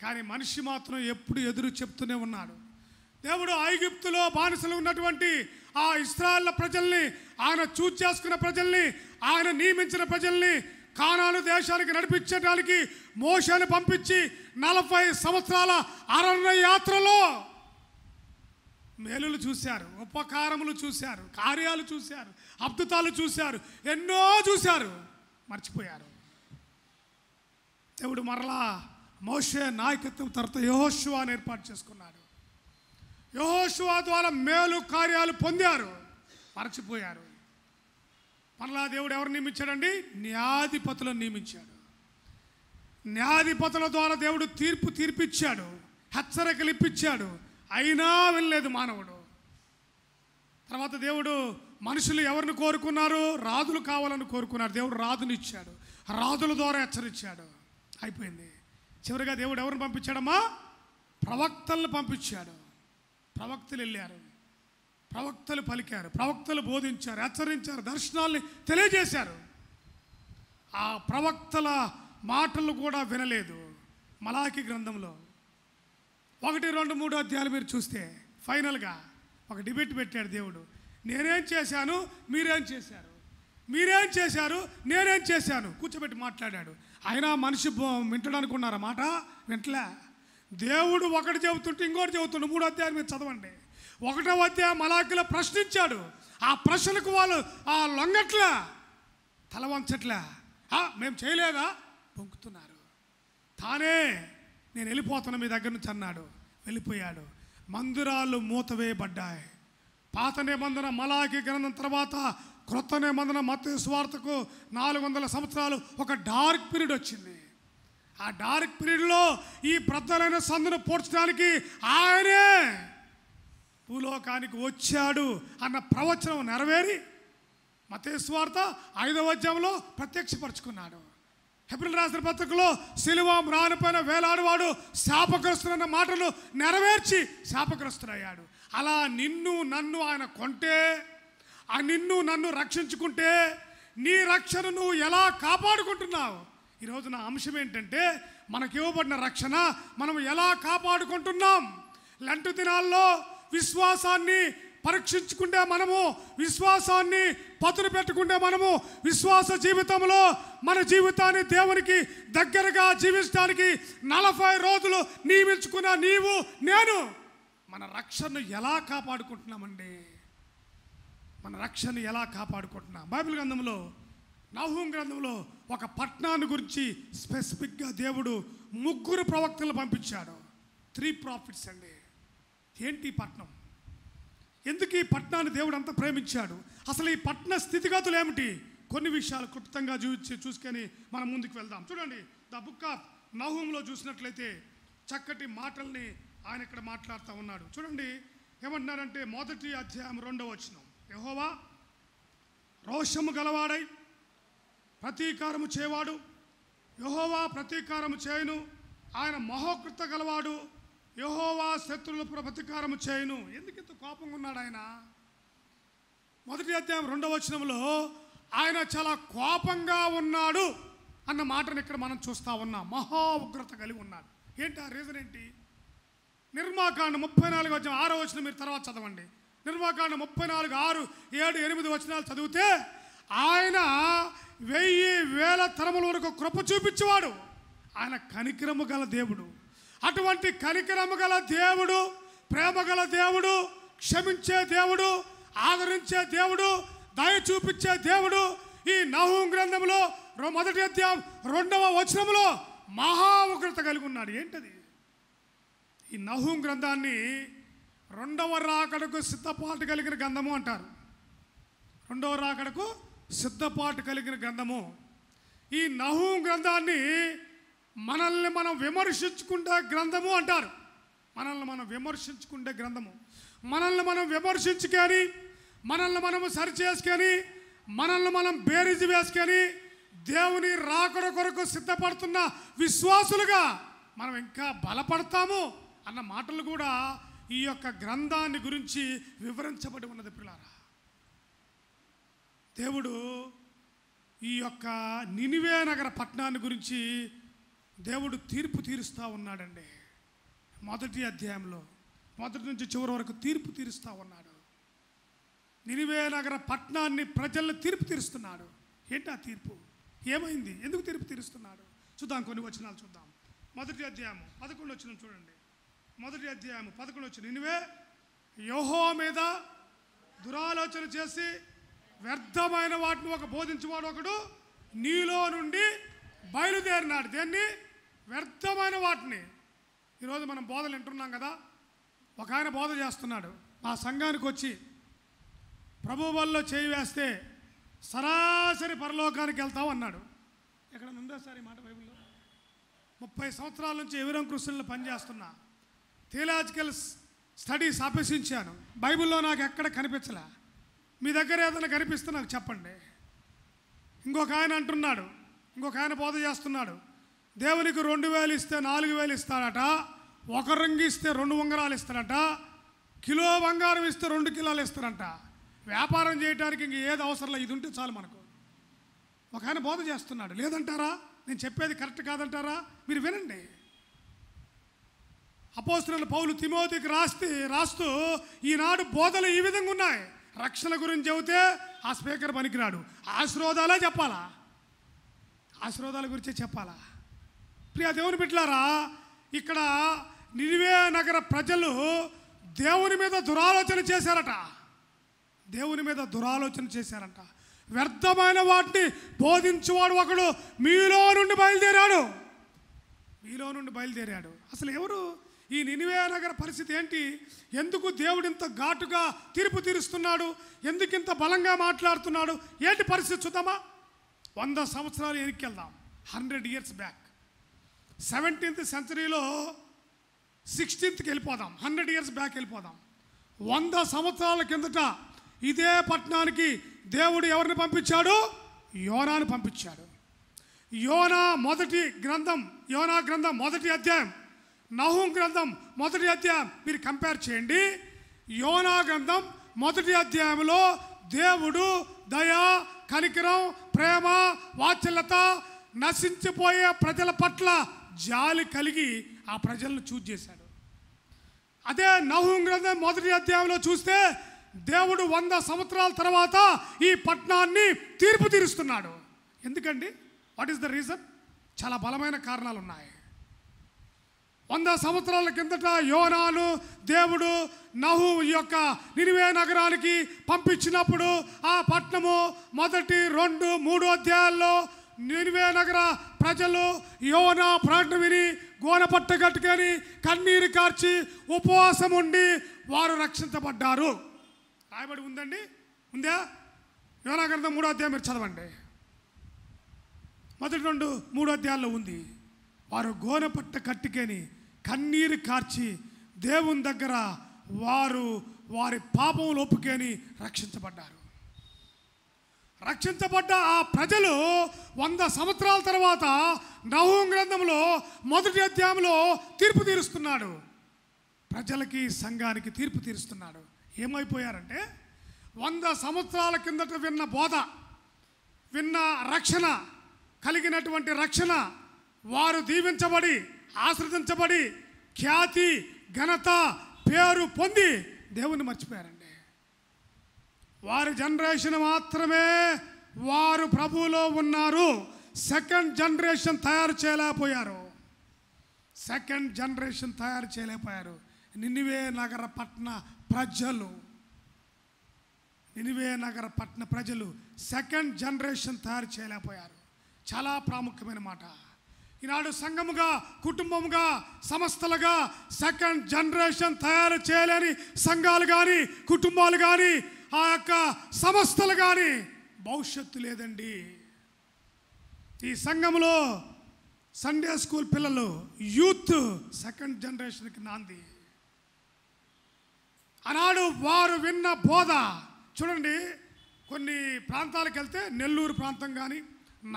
S1: కానీ మనిషి మాత్రం ఎప్పుడు ఎదురు చెప్తూనే ఉన్నాడు దేవుడు ఐగిప్తులో బానిసలు ఉన్నటువంటి ఆ ఇస్రాయల్ ప్రజల్ని ఆయన చూజ్ చేసుకున్న ప్రజల్ని ఆయన నియమించిన ప్రజల్ని కానాలు దేశానికి నడిపించడానికి మోసాన్ని పంపించి నలభై సంవత్సరాల అరణ్య యాత్రలో మేలులు చూశారు ఉపకారములు చూశారు కార్యాలు చూశారు అద్భుతాలు చూశారు ఎన్నో చూశారు మర్చిపోయారు దేవుడు మరలా మోషే నాయకత్వం తర్వాత యహోశువాని ఏర్పాటు చేసుకున్నాడు యహోశివా ద్వారా మేలు కార్యాలు పొందారు మరచిపోయారు మరలా దేవుడు ఎవరు నియమించాడండి న్యాధిపతులను నియమించాడు న్యాధిపతుల ద్వారా దేవుడు తీర్పు తీర్పిచ్చాడు హెచ్చరికలు ఇప్పించాడు అయినా వెళ్ళలేదు మానవుడు తర్వాత దేవుడు మనుషులు ఎవరిని కోరుకున్నారు రాదులు కావాలని కోరుకున్నారు దేవుడు రాదునిచ్చాడు రాదుల ద్వారా హెచ్చరించాడు అయిపోయింది చివరిగా దేవుడు ఎవరిని పంపించాడమ్మా ప్రవక్తలను పంపించాడు ప్రవక్తలు వెళ్ళారు ప్రవక్తలు పలికారు ప్రవక్తలు బోధించారు హెచ్చరించారు దర్శనాల్ని తెలియజేశారు ఆ ప్రవక్తల మాటలు కూడా వినలేదు మలాకి గ్రంథంలో ఒకటి రెండు మూడు అధ్యాయాలు మీరు చూస్తే ఫైనల్గా ఒక డిబేట్ పెట్టాడు దేవుడు నేనేం చేశాను మీరేం చేశారు మీరేం చేశారు నేనేం చేశాను కూర్చోబెట్టి మాట్లాడాడు అయినా మనిషి వింటడానికి ఉన్నారన్నమాట వింటలే దేవుడు ఒకటి చెబుతుంటే ఇంకోటి చెబుతుండే మూడు అధ్యాయం మీరు చదవండి ఒకటో అధ్యాయం మలాకిలో ప్రశ్నించాడు ఆ ప్రశ్నకు వాళ్ళు ఆ లొంగట్లే తల వంచట్లే మేము చేయలేదా పొంకుతున్నారు తానే నేను వెళ్ళిపోతాను మీ దగ్గర నుంచి అన్నాడు వెళ్ళిపోయాడు మందిరాలు మూతవేయబడ్డాయి పాత నిబంధన మలాకి గ్రంథం తర్వాత క్రొత్త నిబంధన మత స్వార్థకు నాలుగు వందల సంవత్సరాలు ఒక డార్క్ పీరియడ్ వచ్చింది ఆ డార్క్ పీరియడ్లో ఈ బ్రద్దలైన సందును పోడ్చడానికి ఆయనే భూలోకానికి వచ్చాడు అన్న ప్రవచనం నెరవేరి మతేశ్వార్త ఐదవ అధ్యాయంలో ప్రత్యక్షపరుచుకున్నాడు హెబ్రిల్ రాసిన పత్రికలో శిలువ రానిపోయిన వేలాడువాడు శాపగ్రస్తుడన్న మాటలు నెరవేర్చి శాపగ్రస్తుడయ్యాడు అలా నిన్ను నన్ను ఆయన కొంటే ఆ నిన్ను నన్ను రక్షించుకుంటే నీ రక్షణ నువ్వు ఎలా కాపాడుకుంటున్నావు ఈరోజు నా అంశం ఏంటంటే మనకి ఇవ్వబడిన రక్షణ మనం ఎలా కాపాడుకుంటున్నాం లంటు దినాల్లో విశ్వాసాన్ని పరీక్షించుకుంటే మనము విశ్వాసాన్ని పతులు పెట్టుకుంటే మనము విశ్వాస జీవితంలో మన జీవితాన్ని దేవునికి దగ్గరగా జీవించడానికి నలభై రోజులు నియమించుకున్న నీవు నేను మన రక్షణను ఎలా కాపాడుకుంటున్నామండి మన రక్షణ ఎలా కాపాడుకుంటున్నా బైబిల్ గ్రంథంలో నహూం గ్రంథంలో ఒక పట్టణాన్ని గురించి స్పెసిఫిక్గా దేవుడు ముగ్గురు ప్రవక్తలు పంపించాడు త్రీ ప్రాఫిట్స్ అండి ఏంటి పట్నం ఎందుకు ఈ పట్టణాన్ని దేవుడు అంత ప్రేమించాడు అసలు ఈ పట్టణ స్థితిగతులు ఏమిటి కొన్ని విషయాలు క్లుప్తంగా చూసి చూసుకొని మనం ముందుకు వెళ్దాం చూడండి ద బుక్ ఆఫ్ నహూంలో చూసినట్లయితే చక్కటి మాటల్ని ఆయన ఇక్కడ మాట్లాడుతూ ఉన్నాడు చూడండి ఏమంటున్నారంటే మొదటి అధ్యాయం రెండవ వచ్చినాం యహోవా రోషము గలవాడై ప్రతీకారము చేవాడు యహోవా ప్రతీకారము చేయను ఆయన మహోకృత గలవాడు యహోవా శత్రువుల ప్రతీకారము చేయను ఎందుకంత కోపంగా ఉన్నాడు ఆయన మొదటి అధ్యాయం రెండవ వచనంలో ఆయన చాలా కోపంగా ఉన్నాడు అన్న మాటను ఇక్కడ మనం చూస్తూ ఉన్నాం మహా ఉగ్రత కలిగి ఉన్నాడు ఏంటి ఆ రీజన్ ఏంటి నిర్మాకాండ ముప్పై నాలుగు వచ్చిన ఆరో వచ్చిన మీరు తర్వాత చదవండి నిర్మాకాండ ముప్పై నాలుగు ఆరు ఏడు ఎనిమిది వచనాలు చదివితే ఆయన వెయ్యి వేల తరముల వరకు కృప చూపించేవాడు ఆయన కనికరము గల దేవుడు అటువంటి కనికరము గల దేవుడు ప్రేమ గల దేవుడు క్షమించే దేవుడు ఆదరించే దేవుడు దయ చూపించే దేవుడు ఈ నహూం గ్రంథంలో మొదటి అధ్యాయం రెండవ వచనంలో మహా ఉగ్రత కలిగి ఉన్నాడు ఏంటది ఈ నహూం గ్రంథాన్ని రెండవ రాకడకు సిద్ధపాటు కలిగిన గంధము అంటారు రెండవ రాకడకు సిద్ధపాటు కలిగిన గంధము ఈ నహు గ్రంథాన్ని మనల్ని మనం విమర్శించుకుంటే గ్రంథము అంటారు మనల్ని మనం విమర్శించుకుంటే గ్రంథము మనల్ని మనం విమర్శించుకొని మనల్ని మనం సరిచేసుకొని మనల్ని మనం బేరీజు వేసుకొని దేవుని రాకడ కొరకు సిద్ధపడుతున్న విశ్వాసులుగా మనం ఇంకా బలపడతాము అన్న మాటలు కూడా ఈ యొక్క గ్రంథాన్ని గురించి వివరించబడి ఉన్నది పిల్లారా దేవుడు ఈ యొక్క నినివే నగర పట్టణాన్ని గురించి దేవుడు తీర్పు తీరుస్తూ ఉన్నాడండి మొదటి అధ్యాయంలో మొదటి నుంచి చివరి వరకు తీర్పు తీరుస్తూ ఉన్నాడు నినివే నగర పట్టణాన్ని ప్రజల్ని తీర్పు తీరుస్తున్నాడు ఏంటి ఆ తీర్పు ఏమైంది ఎందుకు తీర్పు తీరుస్తున్నాడు చూద్దాం కొన్ని వచనాలు చూద్దాం మొదటి అధ్యాయం పదకొండు వచ్చిన చూడండి మొదటి అధ్యాయం పదకొండు వచ్చిన ఇనివే యోహో మీద దురాలోచన చేసి వ్యర్థమైన వాటిని ఒక బోధించేవాడు ఒకడు నీలో నుండి బయలుదేరినాడు దేన్ని వ్యర్థమైన వాటిని ఈరోజు మనం బోధలు వింటున్నాం కదా ఒక ఆయన బోధ చేస్తున్నాడు మా సంఘానికి వచ్చి ప్రభు వల్ల చేయి వేస్తే సరాసరి పరలోకానికి వెళ్తాం అన్నాడు ఎక్కడ ఉందో సార్ ఈ మాట బైబుల్లో ముప్పై సంవత్సరాల నుంచి ఎవరం కృషులను పనిచేస్తున్నా థియలాజికల్ స్టడీస్ అభ్యసించాను బైబిల్లో నాకు ఎక్కడ కనిపించలే మీ దగ్గర ఏదైనా కనిపిస్తే నాకు చెప్పండి ఇంకొక ఆయన అంటున్నాడు ఇంకొక ఆయన బోధ చేస్తున్నాడు దేవునికి రెండు వేలు ఇస్తే నాలుగు వేలు ఇస్తాడట ఒక రంగు ఇస్తే రెండు ఉంగరాలు ఇస్తాడట కిలో బంగారం ఇస్తే రెండు కిలోలు ఇస్తారంట వ్యాపారం చేయడానికి ఇంక ఏది అవసరం లేదు ఇది ఉంటే చాలు మనకు ఒక ఆయన బోధ చేస్తున్నాడు లేదంటారా నేను చెప్పేది కరెక్ట్ కాదంటారా మీరు వినండి అపోస్తున్న పౌలు తిమోతికి రాస్తే రాస్తూ ఈనాడు బోధలు ఈ విధంగా ఉన్నాయి రక్షణ గురించి చెబితే ఆ స్పీకర్ పనికిరాడు ఆశీర్వాదాలే చెప్పాలా ఆశీర్వాదాల గురించే చెప్పాలా ప్రియ దేవుని పెట్టారా ఇక్కడ నిర్వే నగర ప్రజలు దేవుని మీద దురాలోచన చేశారట దేవుని మీద దురాలోచన చేశారంట వ్యర్థమైన వాటిని బోధించువాడు ఒకడు మీలో నుండి బయలుదేరాడు మీలో నుండి బయలుదేరాడు అసలు ఎవరు ఈ నినివే నగర పరిస్థితి ఏంటి ఎందుకు దేవుడింత ఘాటుగా తీర్పు తీరుస్తున్నాడు ఎందుకు ఇంత బలంగా మాట్లాడుతున్నాడు ఏంటి పరిస్థితి చూద్దామా వంద సంవత్సరాలు ఎరికెళ్దాం హండ్రెడ్ ఇయర్స్ బ్యాక్ సెవెంటీన్త్ సెంచరీలో సిక్స్టీన్త్కి వెళ్ళిపోదాం హండ్రెడ్ ఇయర్స్ బ్యాక్ వెళ్ళిపోదాం వంద సంవత్సరాల కిందట ఇదే పట్టణానికి దేవుడు ఎవరిని పంపించాడు యోనాను పంపించాడు యోనా మొదటి గ్రంథం యోనా గ్రంథం మొదటి అధ్యాయం నహూం గ్రంథం మొదటి అధ్యాయం మీరు కంపేర్ చేయండి యోనా గ్రంథం మొదటి అధ్యాయంలో దేవుడు దయా కనికరం ప్రేమ వాత్సల్యత నశించిపోయే ప్రజల పట్ల జాలి కలిగి ఆ ప్రజలను చూజ్ చేశాడు అదే నహూం గ్రంథం మొదటి అధ్యాయంలో చూస్తే దేవుడు వంద సంవత్సరాల తర్వాత ఈ పట్టణాన్ని తీర్పు తీరుస్తున్నాడు ఎందుకండి వాట్ ఈస్ ద రీజన్ చాలా బలమైన కారణాలు ఉన్నాయి వంద సంవత్సరాల కిందట యోనాను దేవుడు నహు యొక్క నిర్వే నగరానికి పంపించినప్పుడు ఆ పట్టణము మొదటి రెండు మూడు అధ్యాయాల్లో నిర్వే నగర ప్రజలు యోనా ప్రాణ విని గోనపట్ట కట్టుకొని కన్నీరు కార్చి ఉపవాసం ఉండి వారు రక్షించబడ్డారు రాయబడి ఉందండి ఉందా యోనా గ్రంథం మూడో అధ్యాయం మీరు చదవండి మొదటి రెండు మూడో అధ్యాయాల్లో ఉంది వారు గోనపట్ట కట్టుకొని కన్నీరు కార్చి దేవుని దగ్గర వారు వారి పాపములు ఒప్పుకొని రక్షించబడ్డారు రక్షించబడ్డ ఆ ప్రజలు వంద సంవత్సరాల తర్వాత నహూం గ్రంథంలో మొదటి అధ్యాయంలో తీర్పు తీరుస్తున్నాడు ప్రజలకి సంఘానికి తీర్పు తీరుస్తున్నాడు ఏమైపోయారంటే వంద సంవత్సరాల కిందట విన్న బోధ విన్న రక్షణ కలిగినటువంటి రక్షణ వారు దీవించబడి ఆశ్రదించబడి ఖ్యాతి ఘనత పేరు పొంది దేవుని మర్చిపోయారండి వారి జనరేషన్ మాత్రమే వారు ప్రభువులో ఉన్నారు సెకండ్ జనరేషన్ తయారు చేయలేకపోయారు సెకండ్ జనరేషన్ తయారు చేయలేకపోయారు నినివే నగర పట్టణ ప్రజలు నినివే నగర పట్టణ ప్రజలు సెకండ్ జనరేషన్ తయారు చేయలేకపోయారు చాలా ప్రాముఖ్యమైన మాట ఈనాడు సంఘముగా కుటుంబముగా సంస్థలుగా సెకండ్ జనరేషన్ తయారు చేయలేని సంఘాలు కానీ కుటుంబాలు కానీ ఆ యొక్క సంస్థలు కానీ భవిష్యత్తు లేదండి ఈ సంఘంలో సండే స్కూల్ పిల్లలు యూత్ సెకండ్ జనరేషన్కి నాంది ఆనాడు వారు విన్న బోధ చూడండి కొన్ని ప్రాంతాలకు వెళ్తే నెల్లూరు ప్రాంతం కానీ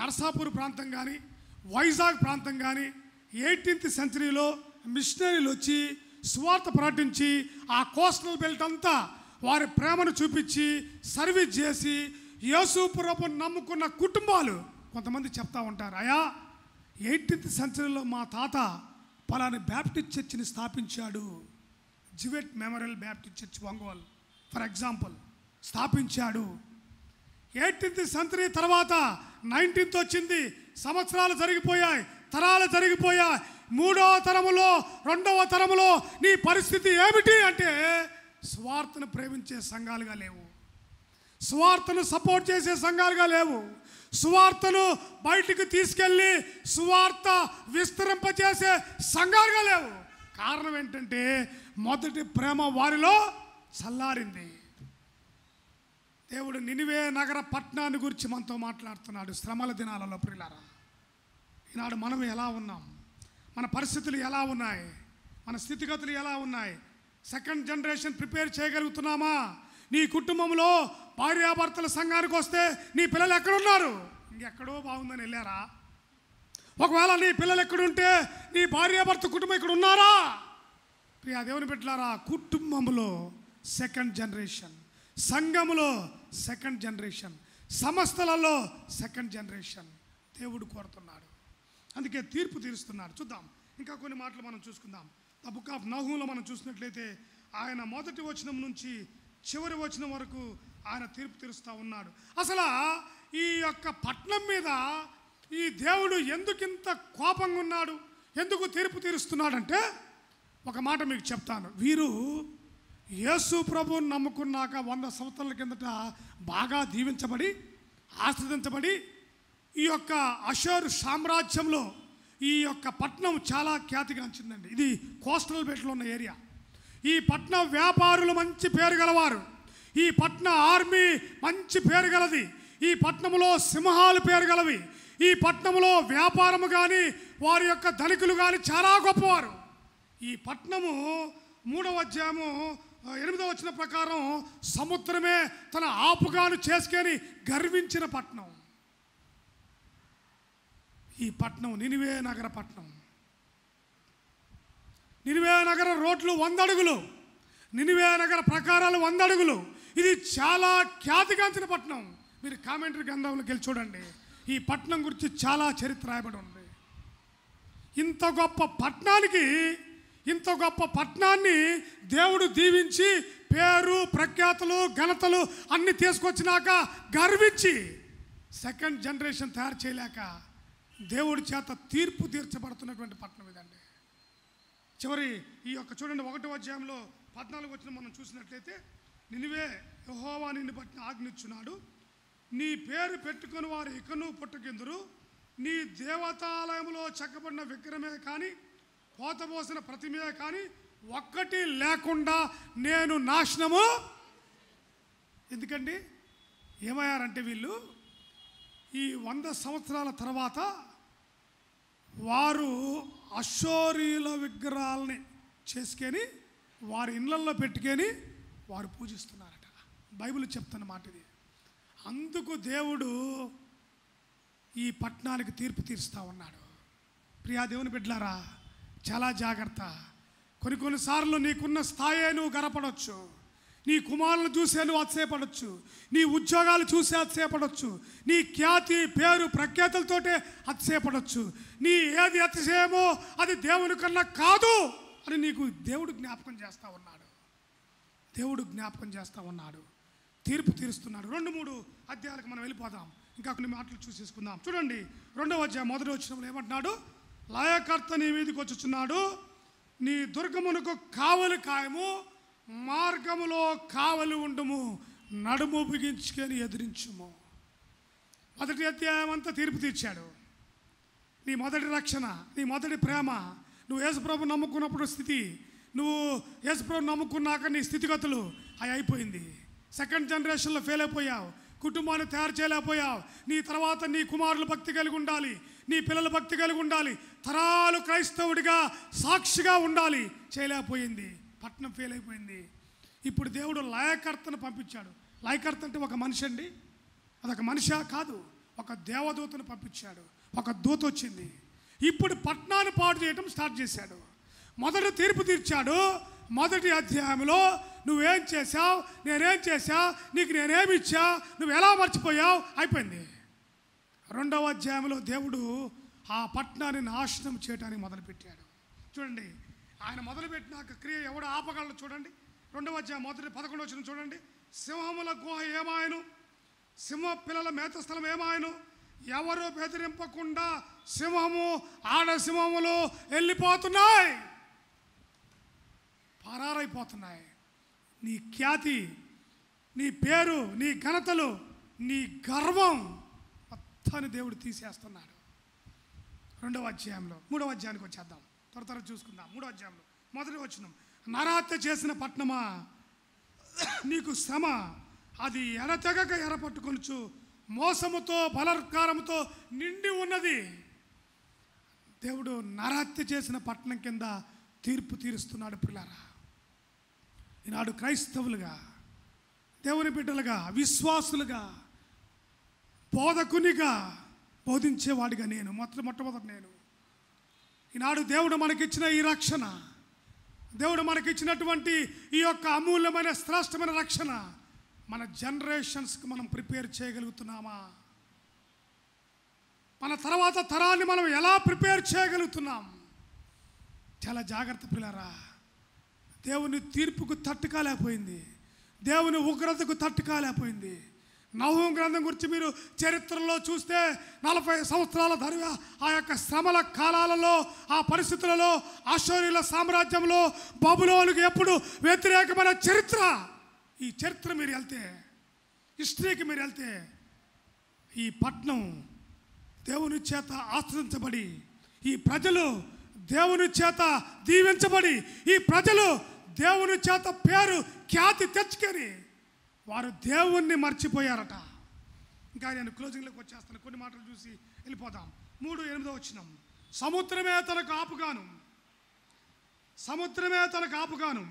S1: నర్సాపూర్ ప్రాంతం కానీ వైజాగ్ ప్రాంతం కానీ ఎయిటీన్త్ సెంచరీలో మిషనరీలు వచ్చి స్వార్థ ప్రకటించి ఆ కోస్టల్ బెల్ట్ అంతా వారి ప్రేమను చూపించి సర్వీస్ చేసి యేసుప్రభు నమ్ముకున్న కుటుంబాలు కొంతమంది చెప్తా ఉంటారు అయా ఎయిటీన్త్ సెంచరీలో మా తాత పలాని బ్యాప్టిస్ట్ చర్చిని స్థాపించాడు Jewett Memorial Baptist Church Ongole for example స్థాపించాడు ఎయిటీన్త్ సెంచరీ తర్వాత నైన్టీన్త్ వచ్చింది సంవత్సరాలు జరిగిపోయాయి తరాలు జరిగిపోయాయి మూడవ తరములో రెండవ తరములో నీ పరిస్థితి ఏమిటి అంటే స్వార్థను ప్రేమించే సంఘాలుగా లేవు స్వార్థను సపోర్ట్ చేసే సంఘాలుగా లేవు సువార్తను బయటికి తీసుకెళ్ళి సువార్త విస్తరింపచేసే సంఘాలుగా లేవు కారణం ఏంటంటే మొదటి ప్రేమ వారిలో చల్లారింది దేవుడు నినివే నగర పట్టణాన్ని గురించి మనతో మాట్లాడుతున్నాడు శ్రమల దినాలలో ప్రిలారా ఈనాడు మనం ఎలా ఉన్నాం మన పరిస్థితులు ఎలా ఉన్నాయి మన స్థితిగతులు ఎలా ఉన్నాయి సెకండ్ జనరేషన్ ప్రిపేర్ చేయగలుగుతున్నామా నీ కుటుంబంలో భార్యాభర్తల సంఘానికి వస్తే నీ పిల్లలు ఎక్కడున్నారు ఇంకెక్కడో బాగుందని వెళ్ళారా ఒకవేళ నీ పిల్లలు ఎక్కడుంటే నీ భార్యాభర్త కుటుంబం ఇక్కడ ఉన్నారా ప్రియా దేవుని పెట్టారా కుటుంబంలో సెకండ్ జనరేషన్ సంఘములో సెకండ్ జనరేషన్ సంస్థలలో సెకండ్ జనరేషన్ దేవుడు కోరుతున్నాడు అందుకే తీర్పు తీరుస్తున్నాడు చూద్దాం ఇంకా కొన్ని మాటలు మనం చూసుకుందాం ద బుక్ ఆఫ్ నహూలో మనం చూసినట్లయితే ఆయన మొదటి వచనం నుంచి చివరి వచనం వరకు ఆయన తీర్పు తీరుస్తూ ఉన్నాడు అసలు ఈ యొక్క పట్నం మీద ఈ దేవుడు ఎందుకింత కోపంగా ఉన్నాడు ఎందుకు తీర్పు తీరుస్తున్నాడంటే ఒక మాట మీకు చెప్తాను వీరు యేసు ప్రభుని నమ్ముకున్నాక వంద సంవత్సరాల కిందట బాగా దీవించబడి ఆశ్రదించబడి ఈ యొక్క అషోర్ సామ్రాజ్యంలో ఈ యొక్క పట్నం చాలా ఖ్యాతిగాంచిందండి ఇది కోస్టల్ బెల్ట్లో ఉన్న ఏరియా ఈ పట్న వ్యాపారులు మంచి పేరు గలవారు ఈ పట్న ఆర్మీ మంచి పేరు గలది ఈ పట్నంలో సింహాలు పేరు గలవి ఈ పట్నంలో వ్యాపారము కానీ వారి యొక్క ధనికులు కానీ చాలా గొప్పవారు ఈ పట్నము మూడవ అధ్యాయము ఎనిమిదో వచ్చిన ప్రకారం సముద్రమే తన ఆపుగాను చేసుకొని గర్వించిన పట్నం ఈ పట్నం నినివే నగర పట్టణం నినివే నగర రోడ్లు వంద అడుగులు నినివే నగర ప్రకారాలు వంద అడుగులు ఇది చాలా ఖ్యాతిగాంచిన పట్నం మీరు కామెంటరీ గ్రంథంలోకి వెళ్ళి చూడండి ఈ పట్టణం గురించి చాలా చరిత్ర రాయబడి ఉంది ఇంత గొప్ప పట్టణానికి ఇంత గొప్ప పట్టణాన్ని దేవుడు దీవించి పేరు ప్రఖ్యాతలు ఘనతలు అన్నీ తీసుకొచ్చినాక గర్వించి సెకండ్ జనరేషన్ తయారు చేయలేక దేవుడి చేత తీర్పు తీర్చబడుతున్నటువంటి పట్టణం ఇదండి చివరి ఈ యొక్క చూడండి ఒకటో అధ్యాయంలో పద్నాలుగు వచ్చిన మనం చూసినట్లయితే నినివే యహోవా నిన్ను బట్టిన ఆజ్ఞిచ్చున్నాడు నీ పేరు పెట్టుకుని వారు ఇకను పుట్టకెందురు నీ దేవతాలయంలో చెక్కబడిన విగ్రహమే కానీ పోతబోసిన ప్రతి మీద కానీ ఒక్కటి లేకుండా నేను నాశనము ఎందుకండి ఏమయ్యారంటే వీళ్ళు ఈ వంద సంవత్సరాల తర్వాత వారు అశోరీల విగ్రహాలని చేసుకొని వారి ఇళ్ళల్లో పెట్టుకొని వారు పూజిస్తున్నారట బైబిల్ చెప్తున్న మాట ఇది అందుకు దేవుడు ఈ పట్టణానికి తీర్పు తీరుస్తూ ఉన్నాడు ప్రియా దేవుని బిడ్డలారా చాలా జాగ్రత్త కొన్ని కొన్నిసార్లు నీకున్న స్థాయి నువ్వు గడపడవచ్చు నీ కుమారులు చూసే నువ్వు అతిశయపడవచ్చు నీ ఉద్యోగాలు చూసే అతిశయపడవచ్చు నీ ఖ్యాతి పేరు ప్రఖ్యాతులతోటే అతిశయపడవచ్చు నీ ఏది అతిశయమో అది దేవుని కన్నా కాదు అని నీకు దేవుడు జ్ఞాపకం చేస్తూ ఉన్నాడు దేవుడు జ్ఞాపకం చేస్తూ ఉన్నాడు తీర్పు తీరుస్తున్నాడు రెండు మూడు అధ్యాయాలకు మనం వెళ్ళిపోదాం ఇంకా కొన్ని మాటలు చూసేసుకుందాం చూడండి రెండవ అధ్యాయం మొదటి వచ్చినప్పుడు ఏమంటున్నాడు లయకర్త నీ మీదకి వచ్చుచున్నాడు నీ దుర్గమునకు కావలి ఖాయము మార్గములో కావలి ఉండుము నడుము బిగించుకొని ఎదిరించుము మొదటి అధ్యాయం అంతా తీర్పు తీర్చాడు నీ మొదటి రక్షణ నీ మొదటి ప్రేమ నువ్వు యేసుప్రభు నమ్ముకున్నప్పుడు స్థితి నువ్వు యేసుప్రభు నమ్ముకున్నాక నీ స్థితిగతులు అవి అయిపోయింది సెకండ్ జనరేషన్లో ఫెయిల్ అయిపోయావు కుటుంబాన్ని తయారు చేయలేకపోయావు నీ తర్వాత నీ కుమారులు భక్తి కలిగి ఉండాలి నీ పిల్లల భక్తి కలిగి ఉండాలి తరాలు క్రైస్తవుడిగా సాక్షిగా ఉండాలి చేయలేకపోయింది పట్టణం ఫెయిల్ అయిపోయింది ఇప్పుడు దేవుడు లయకర్తను పంపించాడు లయకర్త అంటే ఒక మనిషి అండి అదొక మనిషా కాదు ఒక దేవదూతను పంపించాడు ఒక దూత వచ్చింది ఇప్పుడు పట్నాన్ని పాడు చేయటం స్టార్ట్ చేశాడు మొదట తీర్పు తీర్చాడు మొదటి అధ్యాయంలో నువ్వేం చేశావు నేనేం చేశావు నీకు నేనేమి ఇచ్చా నువ్వు ఎలా మర్చిపోయావు అయిపోయింది రెండవ అధ్యాయంలో దేవుడు ఆ పట్టణాన్ని నాశనం చేయడానికి మొదలుపెట్టాడు చూడండి ఆయన మొదలుపెట్టిన క్రియ ఎవడు ఆపగలడు చూడండి రెండవ అధ్యాయం మొదటి పదకొండు వచ్చిన చూడండి సింహముల గుహ ఏమాయను సింహ పిల్లల మేత స్థలం ఏమాయను ఎవరు బెదిరింపకుండా సింహము ఆడ సింహములు వెళ్ళిపోతున్నాయి పరారైపోతున్నాయి నీ ఖ్యాతి నీ పేరు నీ ఘనతలు నీ గర్వం మొత్తాన్ని దేవుడు తీసేస్తున్నాడు రెండవ అధ్యాయంలో మూడవ అధ్యాయానికి వచ్చేద్దాం త్వర త్వర చూసుకుందాం మూడవ అధ్యాయంలో మొదటి వచ్చినాం నరాత్య చేసిన పట్నమా నీకు శ్రమ అది ఎరతెగక ఎరపట్టుకొనుచు మోసముతో బలత్కారముతో నిండి ఉన్నది దేవుడు నరాత్య చేసిన పట్టణం కింద తీర్పు తీరుస్తున్నాడు పిల్లారా ఈనాడు క్రైస్తవులుగా దేవుని బిడ్డలుగా విశ్వాసులుగా బోధకునిగా బోధించేవాడిగా నేను మొట్ట మొట్టమొదటి నేను ఈనాడు దేవుడు మనకిచ్చిన ఈ రక్షణ దేవుడు మనకిచ్చినటువంటి ఈ యొక్క అమూల్యమైన శ్రేష్టమైన రక్షణ మన జనరేషన్స్కి మనం ప్రిపేర్ చేయగలుగుతున్నామా మన తర్వాత తరాన్ని మనం ఎలా ప్రిపేర్ చేయగలుగుతున్నాం చాలా జాగ్రత్త పిల్లరా దేవుని తీర్పుకు తట్టుకాలేకపోయింది దేవుని ఉగ్రతకు తట్టుకాలేకపోయింది నవం గ్రంథం గురించి మీరు చరిత్రలో చూస్తే నలభై సంవత్సరాల ధర ఆ యొక్క శ్రమల కాలాలలో ఆ పరిస్థితులలో ఆశ్వర్యుల సామ్రాజ్యంలో బబులోనికి ఎప్పుడు వ్యతిరేకమైన చరిత్ర ఈ చరిత్ర మీరు వెళ్తే హిస్టరీకి మీరు వెళ్తే ఈ పట్నం దేవుని చేత ఆశ్రయించబడి ఈ ప్రజలు దేవుని చేత దీవించబడి ఈ ప్రజలు దేవుని చేత పేరు ఖ్యాతి తెచ్చుకొని వారు దేవుణ్ణి మర్చిపోయారట ఇంకా నేను క్లోజింగ్లోకి వచ్చేస్తాను కొన్ని మాటలు చూసి వెళ్ళిపోదాం మూడు ఎనిమిదో వచ్చినాం సముద్రమే తనకు ఆపుగాను సముద్రమే తనకు ఆపుగాను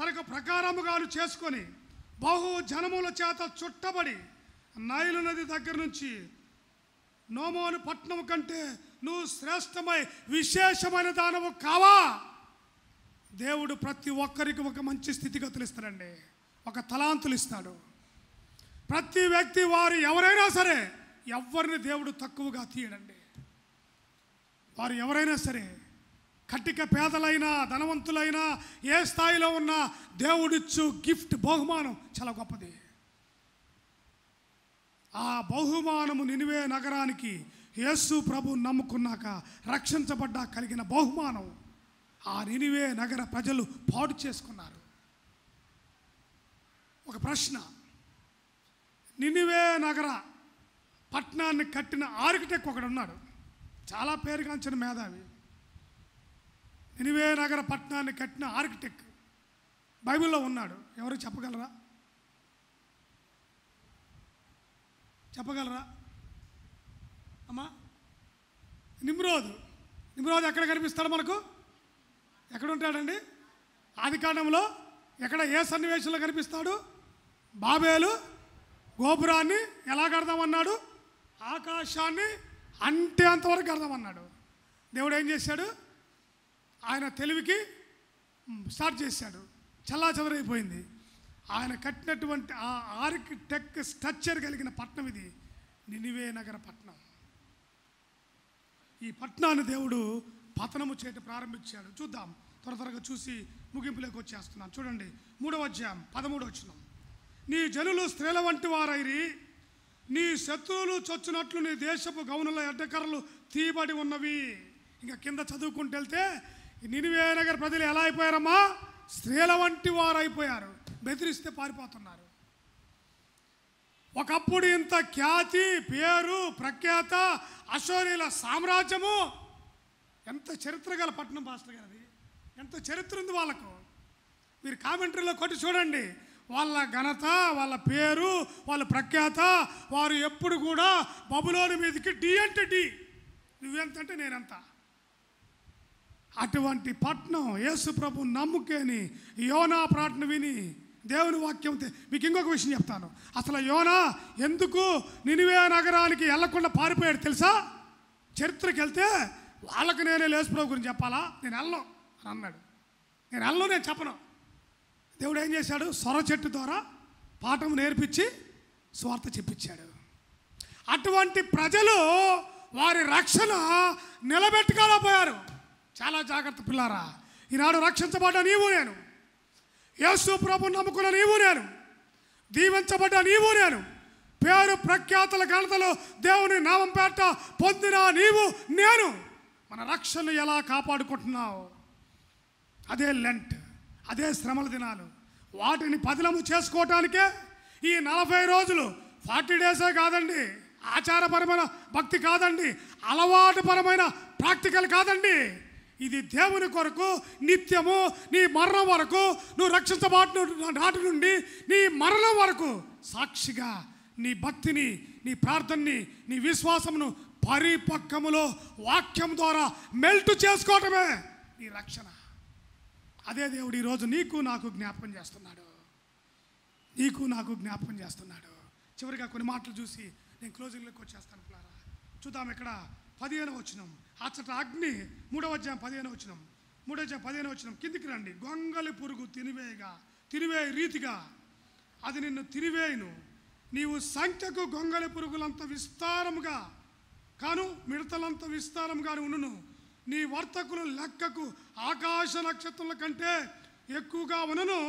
S1: తనకు ప్రకారముగాను చేసుకొని బహు జనముల చేత చుట్టబడి నైలు నది దగ్గర నుంచి నోమోను పట్టణం కంటే నువ్వు శ్రేష్టమై విశేషమైన దానము కావా దేవుడు ప్రతి ఒక్కరికి ఒక మంచి స్థితిగతులు ఇస్తాడండి ఒక తలాంతులు ఇస్తాడు ప్రతి వ్యక్తి వారు ఎవరైనా సరే ఎవరిని దేవుడు తక్కువగా తీయడండి వారు ఎవరైనా సరే కట్టిక పేదలైనా ధనవంతులైనా ఏ స్థాయిలో ఉన్నా దేవుడిచ్చు గిఫ్ట్ బహుమానం చాలా గొప్పది ఆ బహుమానము నినివే నగరానికి యేసు ప్రభు నమ్ముకున్నాక రక్షించబడ్డా కలిగిన బహుమానం ఆ నినివే నగర ప్రజలు పాడు చేసుకున్నారు ఒక ప్రశ్న నినివే నగర పట్టణాన్ని కట్టిన ఆర్కిటెక్ట్ ఒకడు ఉన్నాడు చాలా పేరుగాంచిన మేధావి నినివే నగర పట్టణాన్ని కట్టిన ఆర్కిటెక్ట్ బైబిల్లో ఉన్నాడు ఎవరు చెప్పగలరా చెప్పగలరా అమ్మా నిమ్రోజు నిమ్రోజు ఎక్కడ కనిపిస్తాడు మనకు ఎక్కడ ఉంటాడండి ఆది కాండంలో ఎక్కడ ఏ సన్నివేశంలో కనిపిస్తాడు బాబేలు గోపురాన్ని ఎలా కడదామన్నాడు ఆకాశాన్ని అంటే అంతవరకు కడదామన్నాడు దేవుడు ఏం చేశాడు ఆయన తెలివికి స్టార్ట్ చేశాడు చల్లా చదరైపోయింది ఆయన కట్టినటువంటి ఆ ఆర్కిటెక్ స్ట్రక్చర్ కలిగిన పట్నం ఇది నినివే నగర పట్నం ఈ పట్నాన్ని దేవుడు పతనము చేయటం ప్రారంభించాడు చూద్దాం త్వర త్వరగా చూసి ముగింపులోకి వచ్చేస్తున్నాం చూడండి మూడవ అధ్యాయం పదమూడవ వచ్చినాం నీ జనులు స్త్రీల వంటి వారైరి నీ శత్రువులు చొచ్చినట్లు నీ దేశపు గౌనుల ఎడ్డకర్రలు తీయబడి ఉన్నవి ఇంకా కింద చదువుకుంటూ వెళ్తే నినివే ప్రజలు ఎలా అయిపోయారమ్మా స్త్రీల వంటి వారు అయిపోయారు బెదిరిస్తే పారిపోతున్నారు ఒకప్పుడు ఇంత ఖ్యాతి పేరు ప్రఖ్యాత అశోరీల సామ్రాజ్యము ఎంత చరిత్ర గల పట్టణం పాస్టర్ గారిది ఎంత చరిత్ర ఉంది వాళ్ళకు మీరు కామెంటరీలో కొట్టి చూడండి వాళ్ళ ఘనత వాళ్ళ పేరు వాళ్ళ ప్రఖ్యాత వారు ఎప్పుడు కూడా బబులోని మీదకి డి అంటే డి నువ్వెంతంటే నేనెంత అటువంటి పట్నం యేసు ప్రభు నమ్ముకేని యోనా ప్రార్థన విని దేవుని వాక్యం మీకు ఇంకొక విషయం చెప్తాను అసలు యోనా ఎందుకు నినివే నగరానికి వెళ్లకుండా పారిపోయాడు తెలుసా చరిత్రకి వెళ్తే వాళ్ళకు నేనే లేసు ప్రభు గురించి చెప్పాలా నేను వెళ్ళను అన్నాడు నేను వెళ్ళను నేను చెప్పను దేవుడు ఏం చేశాడు సొర చెట్టు ద్వారా పాఠం నేర్పించి స్వార్థ చెప్పించాడు అటువంటి ప్రజలు వారి రక్షణ నిలబెట్టుకోలేకపోయారు చాలా జాగ్రత్త పిల్లారా ఈనాడు రక్షించబడ్డ నీవు నేను యేసు ప్రభు నమ్ముకున్న నీవు నేను దీవించబడ్డ నీవు నేను పేరు ప్రఖ్యాతల ఘనతలు దేవుని నామం పేట పొందిన నీవు నేను మన రక్షణ ఎలా కాపాడుకుంటున్నావు అదే లెంట్ అదే శ్రమల దినాలు వాటిని పదిలము చేసుకోవటానికే ఈ నలభై రోజులు ఫార్టీ డేసే కాదండి ఆచారపరమైన భక్తి కాదండి అలవాటుపరమైన ప్రాక్టికల్ కాదండి ఇది దేవుని కొరకు నిత్యము నీ మరణం వరకు నువ్వు రక్షించబాటు నాటి నుండి నీ మరణం వరకు సాక్షిగా నీ భక్తిని నీ ప్రార్థనని నీ విశ్వాసమును పరిపక్వములో వాక్యం ద్వారా మెల్ట్ చేసుకోవటమే నీ రక్షణ అదే దేవుడు ఈరోజు నీకు నాకు జ్ఞాపకం చేస్తున్నాడు నీకు నాకు జ్ఞాపకం చేస్తున్నాడు చివరిగా కొన్ని మాటలు చూసి నేను క్లోజింగ్లోకి వచ్చేస్తాను పిల్లారా చూద్దాం ఇక్కడ పదిహేను వచ్చినం అచ్చట అగ్ని మూడవ అధ్యాయం పదిహేను వచ్చినం మూడవ జాం పదిహేను వచ్చినం కిందికి రండి గొంగలి పురుగు తినివేయగా తినివే రీతిగా అది నిన్ను తిరివేయును నీవు సంఖ్యకు గొంగలి పురుగులంత విస్తారముగా కాను మిడతలంత విస్తారంగాను ఉండును నీ వర్తకులు లెక్కకు ఆకాశ నక్షత్రాల కంటే ఎక్కువగా ఉన్నను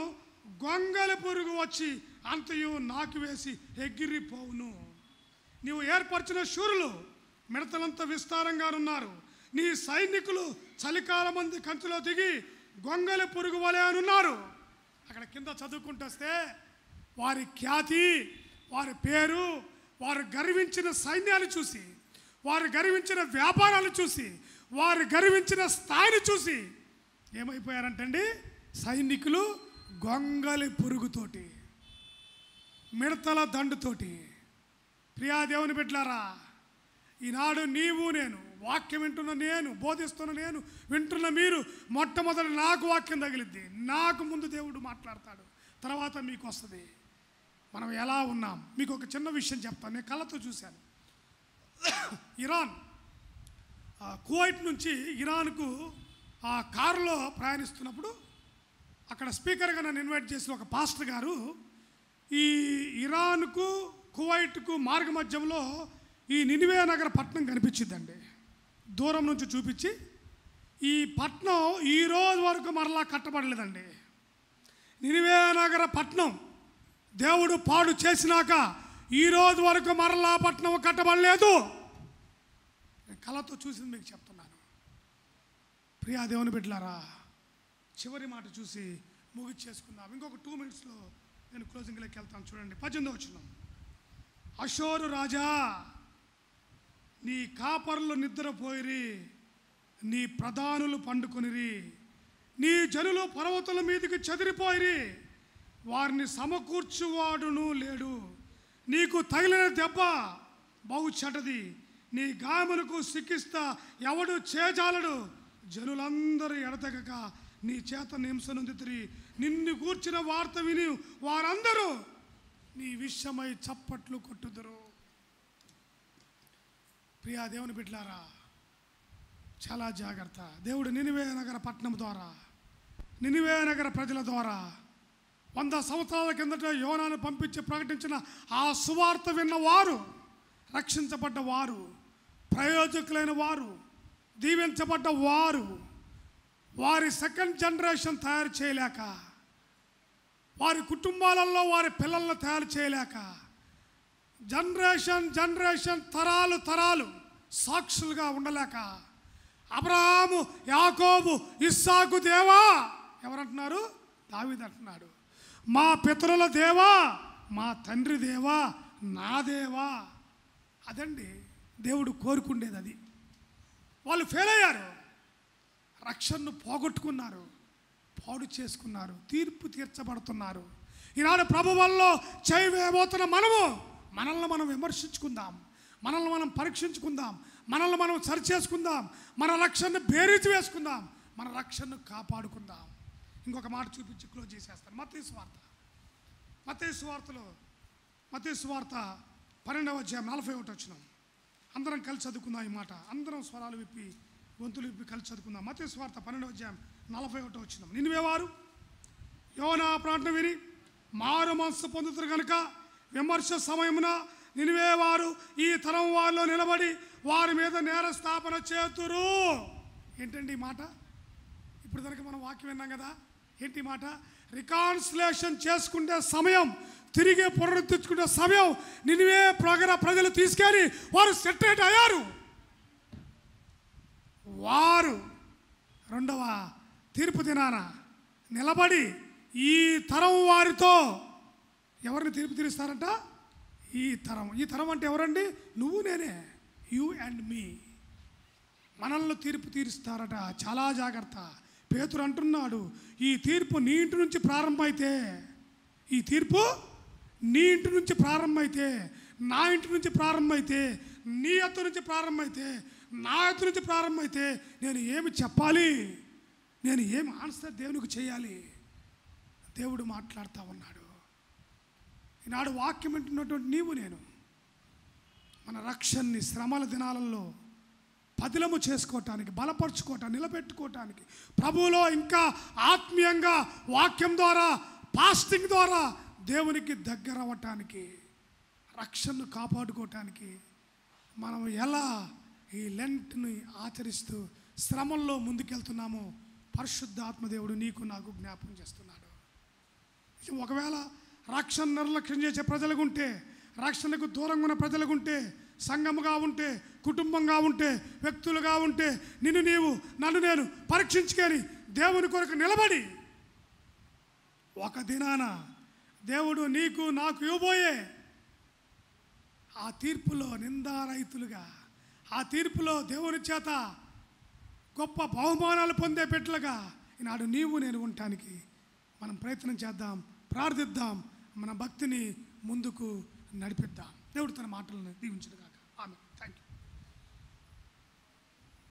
S1: గొంగల పురుగు వచ్చి అంతయు నాకు వేసి ఎగిరిపోవును నీవు ఏర్పరిచిన శూరులు మిడతలంత విస్తారంగా ఉన్నారు నీ సైనికులు చలికాల మంది కంచులో దిగి గొంగల పురుగు వలె అనున్నారు అక్కడ కింద చదువుకుంటొస్తే వారి ఖ్యాతి వారి పేరు వారు గర్వించిన సైన్యాలు చూసి వారు గర్వించిన వ్యాపారాలు చూసి వారు గర్వించిన స్థాయిని చూసి ఏమైపోయారంటండి సైనికులు గొంగలి పురుగుతోటి మిడతల దండుతోటి ప్రియా దేవుని ఈనాడు నీవు నేను వాక్యం వింటున్న నేను బోధిస్తున్న నేను వింటున్న మీరు మొట్టమొదటి నాకు వాక్యం తగిలిద్ది నాకు ముందు దేవుడు మాట్లాడతాడు తర్వాత మీకు వస్తుంది మనం ఎలా ఉన్నాం మీకు ఒక చిన్న విషయం చెప్తాను నేను కళ్ళతో చూశాను ఇరాన్ కువైట్ నుంచి ఇరాన్కు ఆ కారులో ప్రయాణిస్తున్నప్పుడు అక్కడ స్పీకర్గా నన్ను ఇన్వైట్ చేసిన ఒక పాస్టర్ గారు ఈ ఇరాన్కు కువైట్కు మార్గ మధ్యంలో ఈ నినివే నగర పట్టణం కనిపించిందండి దూరం నుంచి చూపించి ఈ పట్నం ఈ రోజు వరకు మరలా కట్టబడలేదండి నినివే నగర పట్నం దేవుడు పాడు చేసినాక ఈ రోజు వరకు మరలా పట్నం కట్టబడలేదు నేను కళతో చూసింది మీకు చెప్తున్నాను ప్రియా దేవుని బిడ్డలారా చివరి మాట చూసి ముగిచ్చేసుకుందాం ఇంకొక టూ మినిట్స్లో నేను క్లోజింగ్లోకి వెళ్తాను చూడండి పద్దెనిమిది వచ్చిన అశోరు రాజా నీ కాపర్లు నిద్రపోయిరి నీ ప్రధానులు పండుకొనిరి నీ జనులు పర్వతుల మీదకి చెదిరిపోయిరి వారిని సమకూర్చువాడును లేడు నీకు తగిలిన దెబ్బ బహు చెడ్డది నీ గాయములకు సిక్కిస్తా ఎవడు చేజాలడు జనులందరూ ఎడతెగక నీ చేత తిరిగి నిన్ను కూర్చిన వార్త విని వారందరూ నీ విషమై చప్పట్లు కొట్టుదురు ప్రియా దేవుని బిడ్డారా చాలా జాగ్రత్త దేవుడు నినివే నగర పట్టణం ద్వారా నినివే నగర ప్రజల ద్వారా వంద సంవత్సరాల కిందట యోనాను పంపించి ప్రకటించిన ఆ సువార్త విన్నవారు రక్షించబడ్డ వారు ప్రయోజకులైన వారు దీవించబడ్డ వారు వారి సెకండ్ జనరేషన్ తయారు చేయలేక వారి కుటుంబాలలో వారి పిల్లలను తయారు చేయలేక జనరేషన్ జనరేషన్ తరాలు తరాలు సాక్షులుగా ఉండలేక అబ్రహాము యాకోబు ఇస్సాకు దేవా ఎవరంటున్నారు దావిదంటున్నాడు మా పితరుల దేవా మా తండ్రి దేవా నా దేవా అదండి దేవుడు కోరుకుండేది అది వాళ్ళు ఫెయిల్ అయ్యారు రక్షణను పోగొట్టుకున్నారు పాడు చేసుకున్నారు తీర్పు తీర్చబడుతున్నారు ఈనాడు ప్రభు వల్ల చేయి మనము మనల్ని మనం విమర్శించుకుందాం మనల్ని మనం పరీక్షించుకుందాం మనల్ని మనం సరి చేసుకుందాం మన రక్షణను బేరీచి వేసుకుందాం మన రక్షణను కాపాడుకుందాం ఇంకొక మాట చూపించి క్లోజ్ చేసేస్తాను మత స్వార్థ మత స్వార్థలో మత స్వార్థ పన్నెండవ అధ్యాయం నలభై ఒకటి వచ్చినాం అందరం కలిసి చదువుకుందాం ఈ మాట అందరం స్వరాలు విప్పి గొంతులు విప్పి కలిసి చదువుకుందాం మతే స్వార్థ పన్నెండు అధ్యాయం నలభై ఒకటో వచ్చినాం నిన్నవేవారు యోనా ప్రాంతం విని మారు మనసు పొందుతారు కనుక విమర్శ సమయమున వారు ఈ తరం వారిలో నిలబడి వారి మీద నేర స్థాపన చేతురు ఏంటండి ఈ మాట ఇప్పుడు కనుక మనం వాక్యం విన్నాం కదా ఏంటి మాట రికాన్స్లేషన్ చేసుకుంటే సమయం తిరిగి పునరుద్ధరించుకునే సమయం నినివే ప్రగర ప్రజలు తీసుకెళ్ళి వారు సెటరేట్ అయ్యారు వారు రెండవ తీర్పు దినాన నిలబడి ఈ తరం వారితో ఎవరిని తీర్పు తీరుస్తారంట ఈ తరం ఈ తరం అంటే ఎవరండి నువ్వు నేనే యూ అండ్ మీ మనల్ని తీర్పు తీరుస్తారట చాలా జాగ్రత్త పేతురు అంటున్నాడు ఈ తీర్పు నీ ఇంటి నుంచి ప్రారంభమైతే ఈ తీర్పు నీ ఇంటి నుంచి ప్రారంభమైతే నా ఇంటి నుంచి ప్రారంభమైతే నీ అత్త నుంచి ప్రారంభమైతే నా అత్త నుంచి ప్రారంభమైతే నేను ఏమి చెప్పాలి నేను ఏమి ఆన్సర్ దేవునికి చేయాలి దేవుడు మాట్లాడుతూ ఉన్నాడు ఈనాడు వాక్యం వింటున్నటువంటి నీవు నేను మన రక్షణని శ్రమల దినాలలో పదిలము చేసుకోవటానికి బలపరుచుకోవటానికి నిలబెట్టుకోవటానికి ప్రభువులో ఇంకా ఆత్మీయంగా వాక్యం ద్వారా పాస్టింగ్ ద్వారా దేవునికి దగ్గర అవ్వటానికి రక్షణను కాపాడుకోవటానికి మనం ఎలా ఈ లెంట్ని ఆచరిస్తూ శ్రమంలో ముందుకెళ్తున్నామో పరిశుద్ధ ఆత్మదేవుడు నీకు నాకు జ్ఞాపకం చేస్తున్నాడు ఒకవేళ రక్షణ నిర్లక్ష్యం చేసే ప్రజలకుంటే రక్షణకు దూరంగా ఉన్న ప్రజలకుంటే సంఘముగా ఉంటే కుటుంబంగా ఉంటే వ్యక్తులుగా ఉంటే నిన్ను నీవు నన్ను నేను పరీక్షించుకొని దేవుని కొరకు నిలబడి ఒక దినాన దేవుడు నీకు నాకు ఇవ్వబోయే ఆ తీర్పులో నిందారైతులుగా ఆ తీర్పులో దేవుని చేత గొప్ప బహుమానాలు పొందే పెట్లుగా ఈనాడు నీవు నేను ఉండటానికి మనం ప్రయత్నం చేద్దాం ప్రార్థిద్దాం మన భక్తిని ముందుకు నడిపిద్దాం దేవుడు తన మాటలను దీవించడం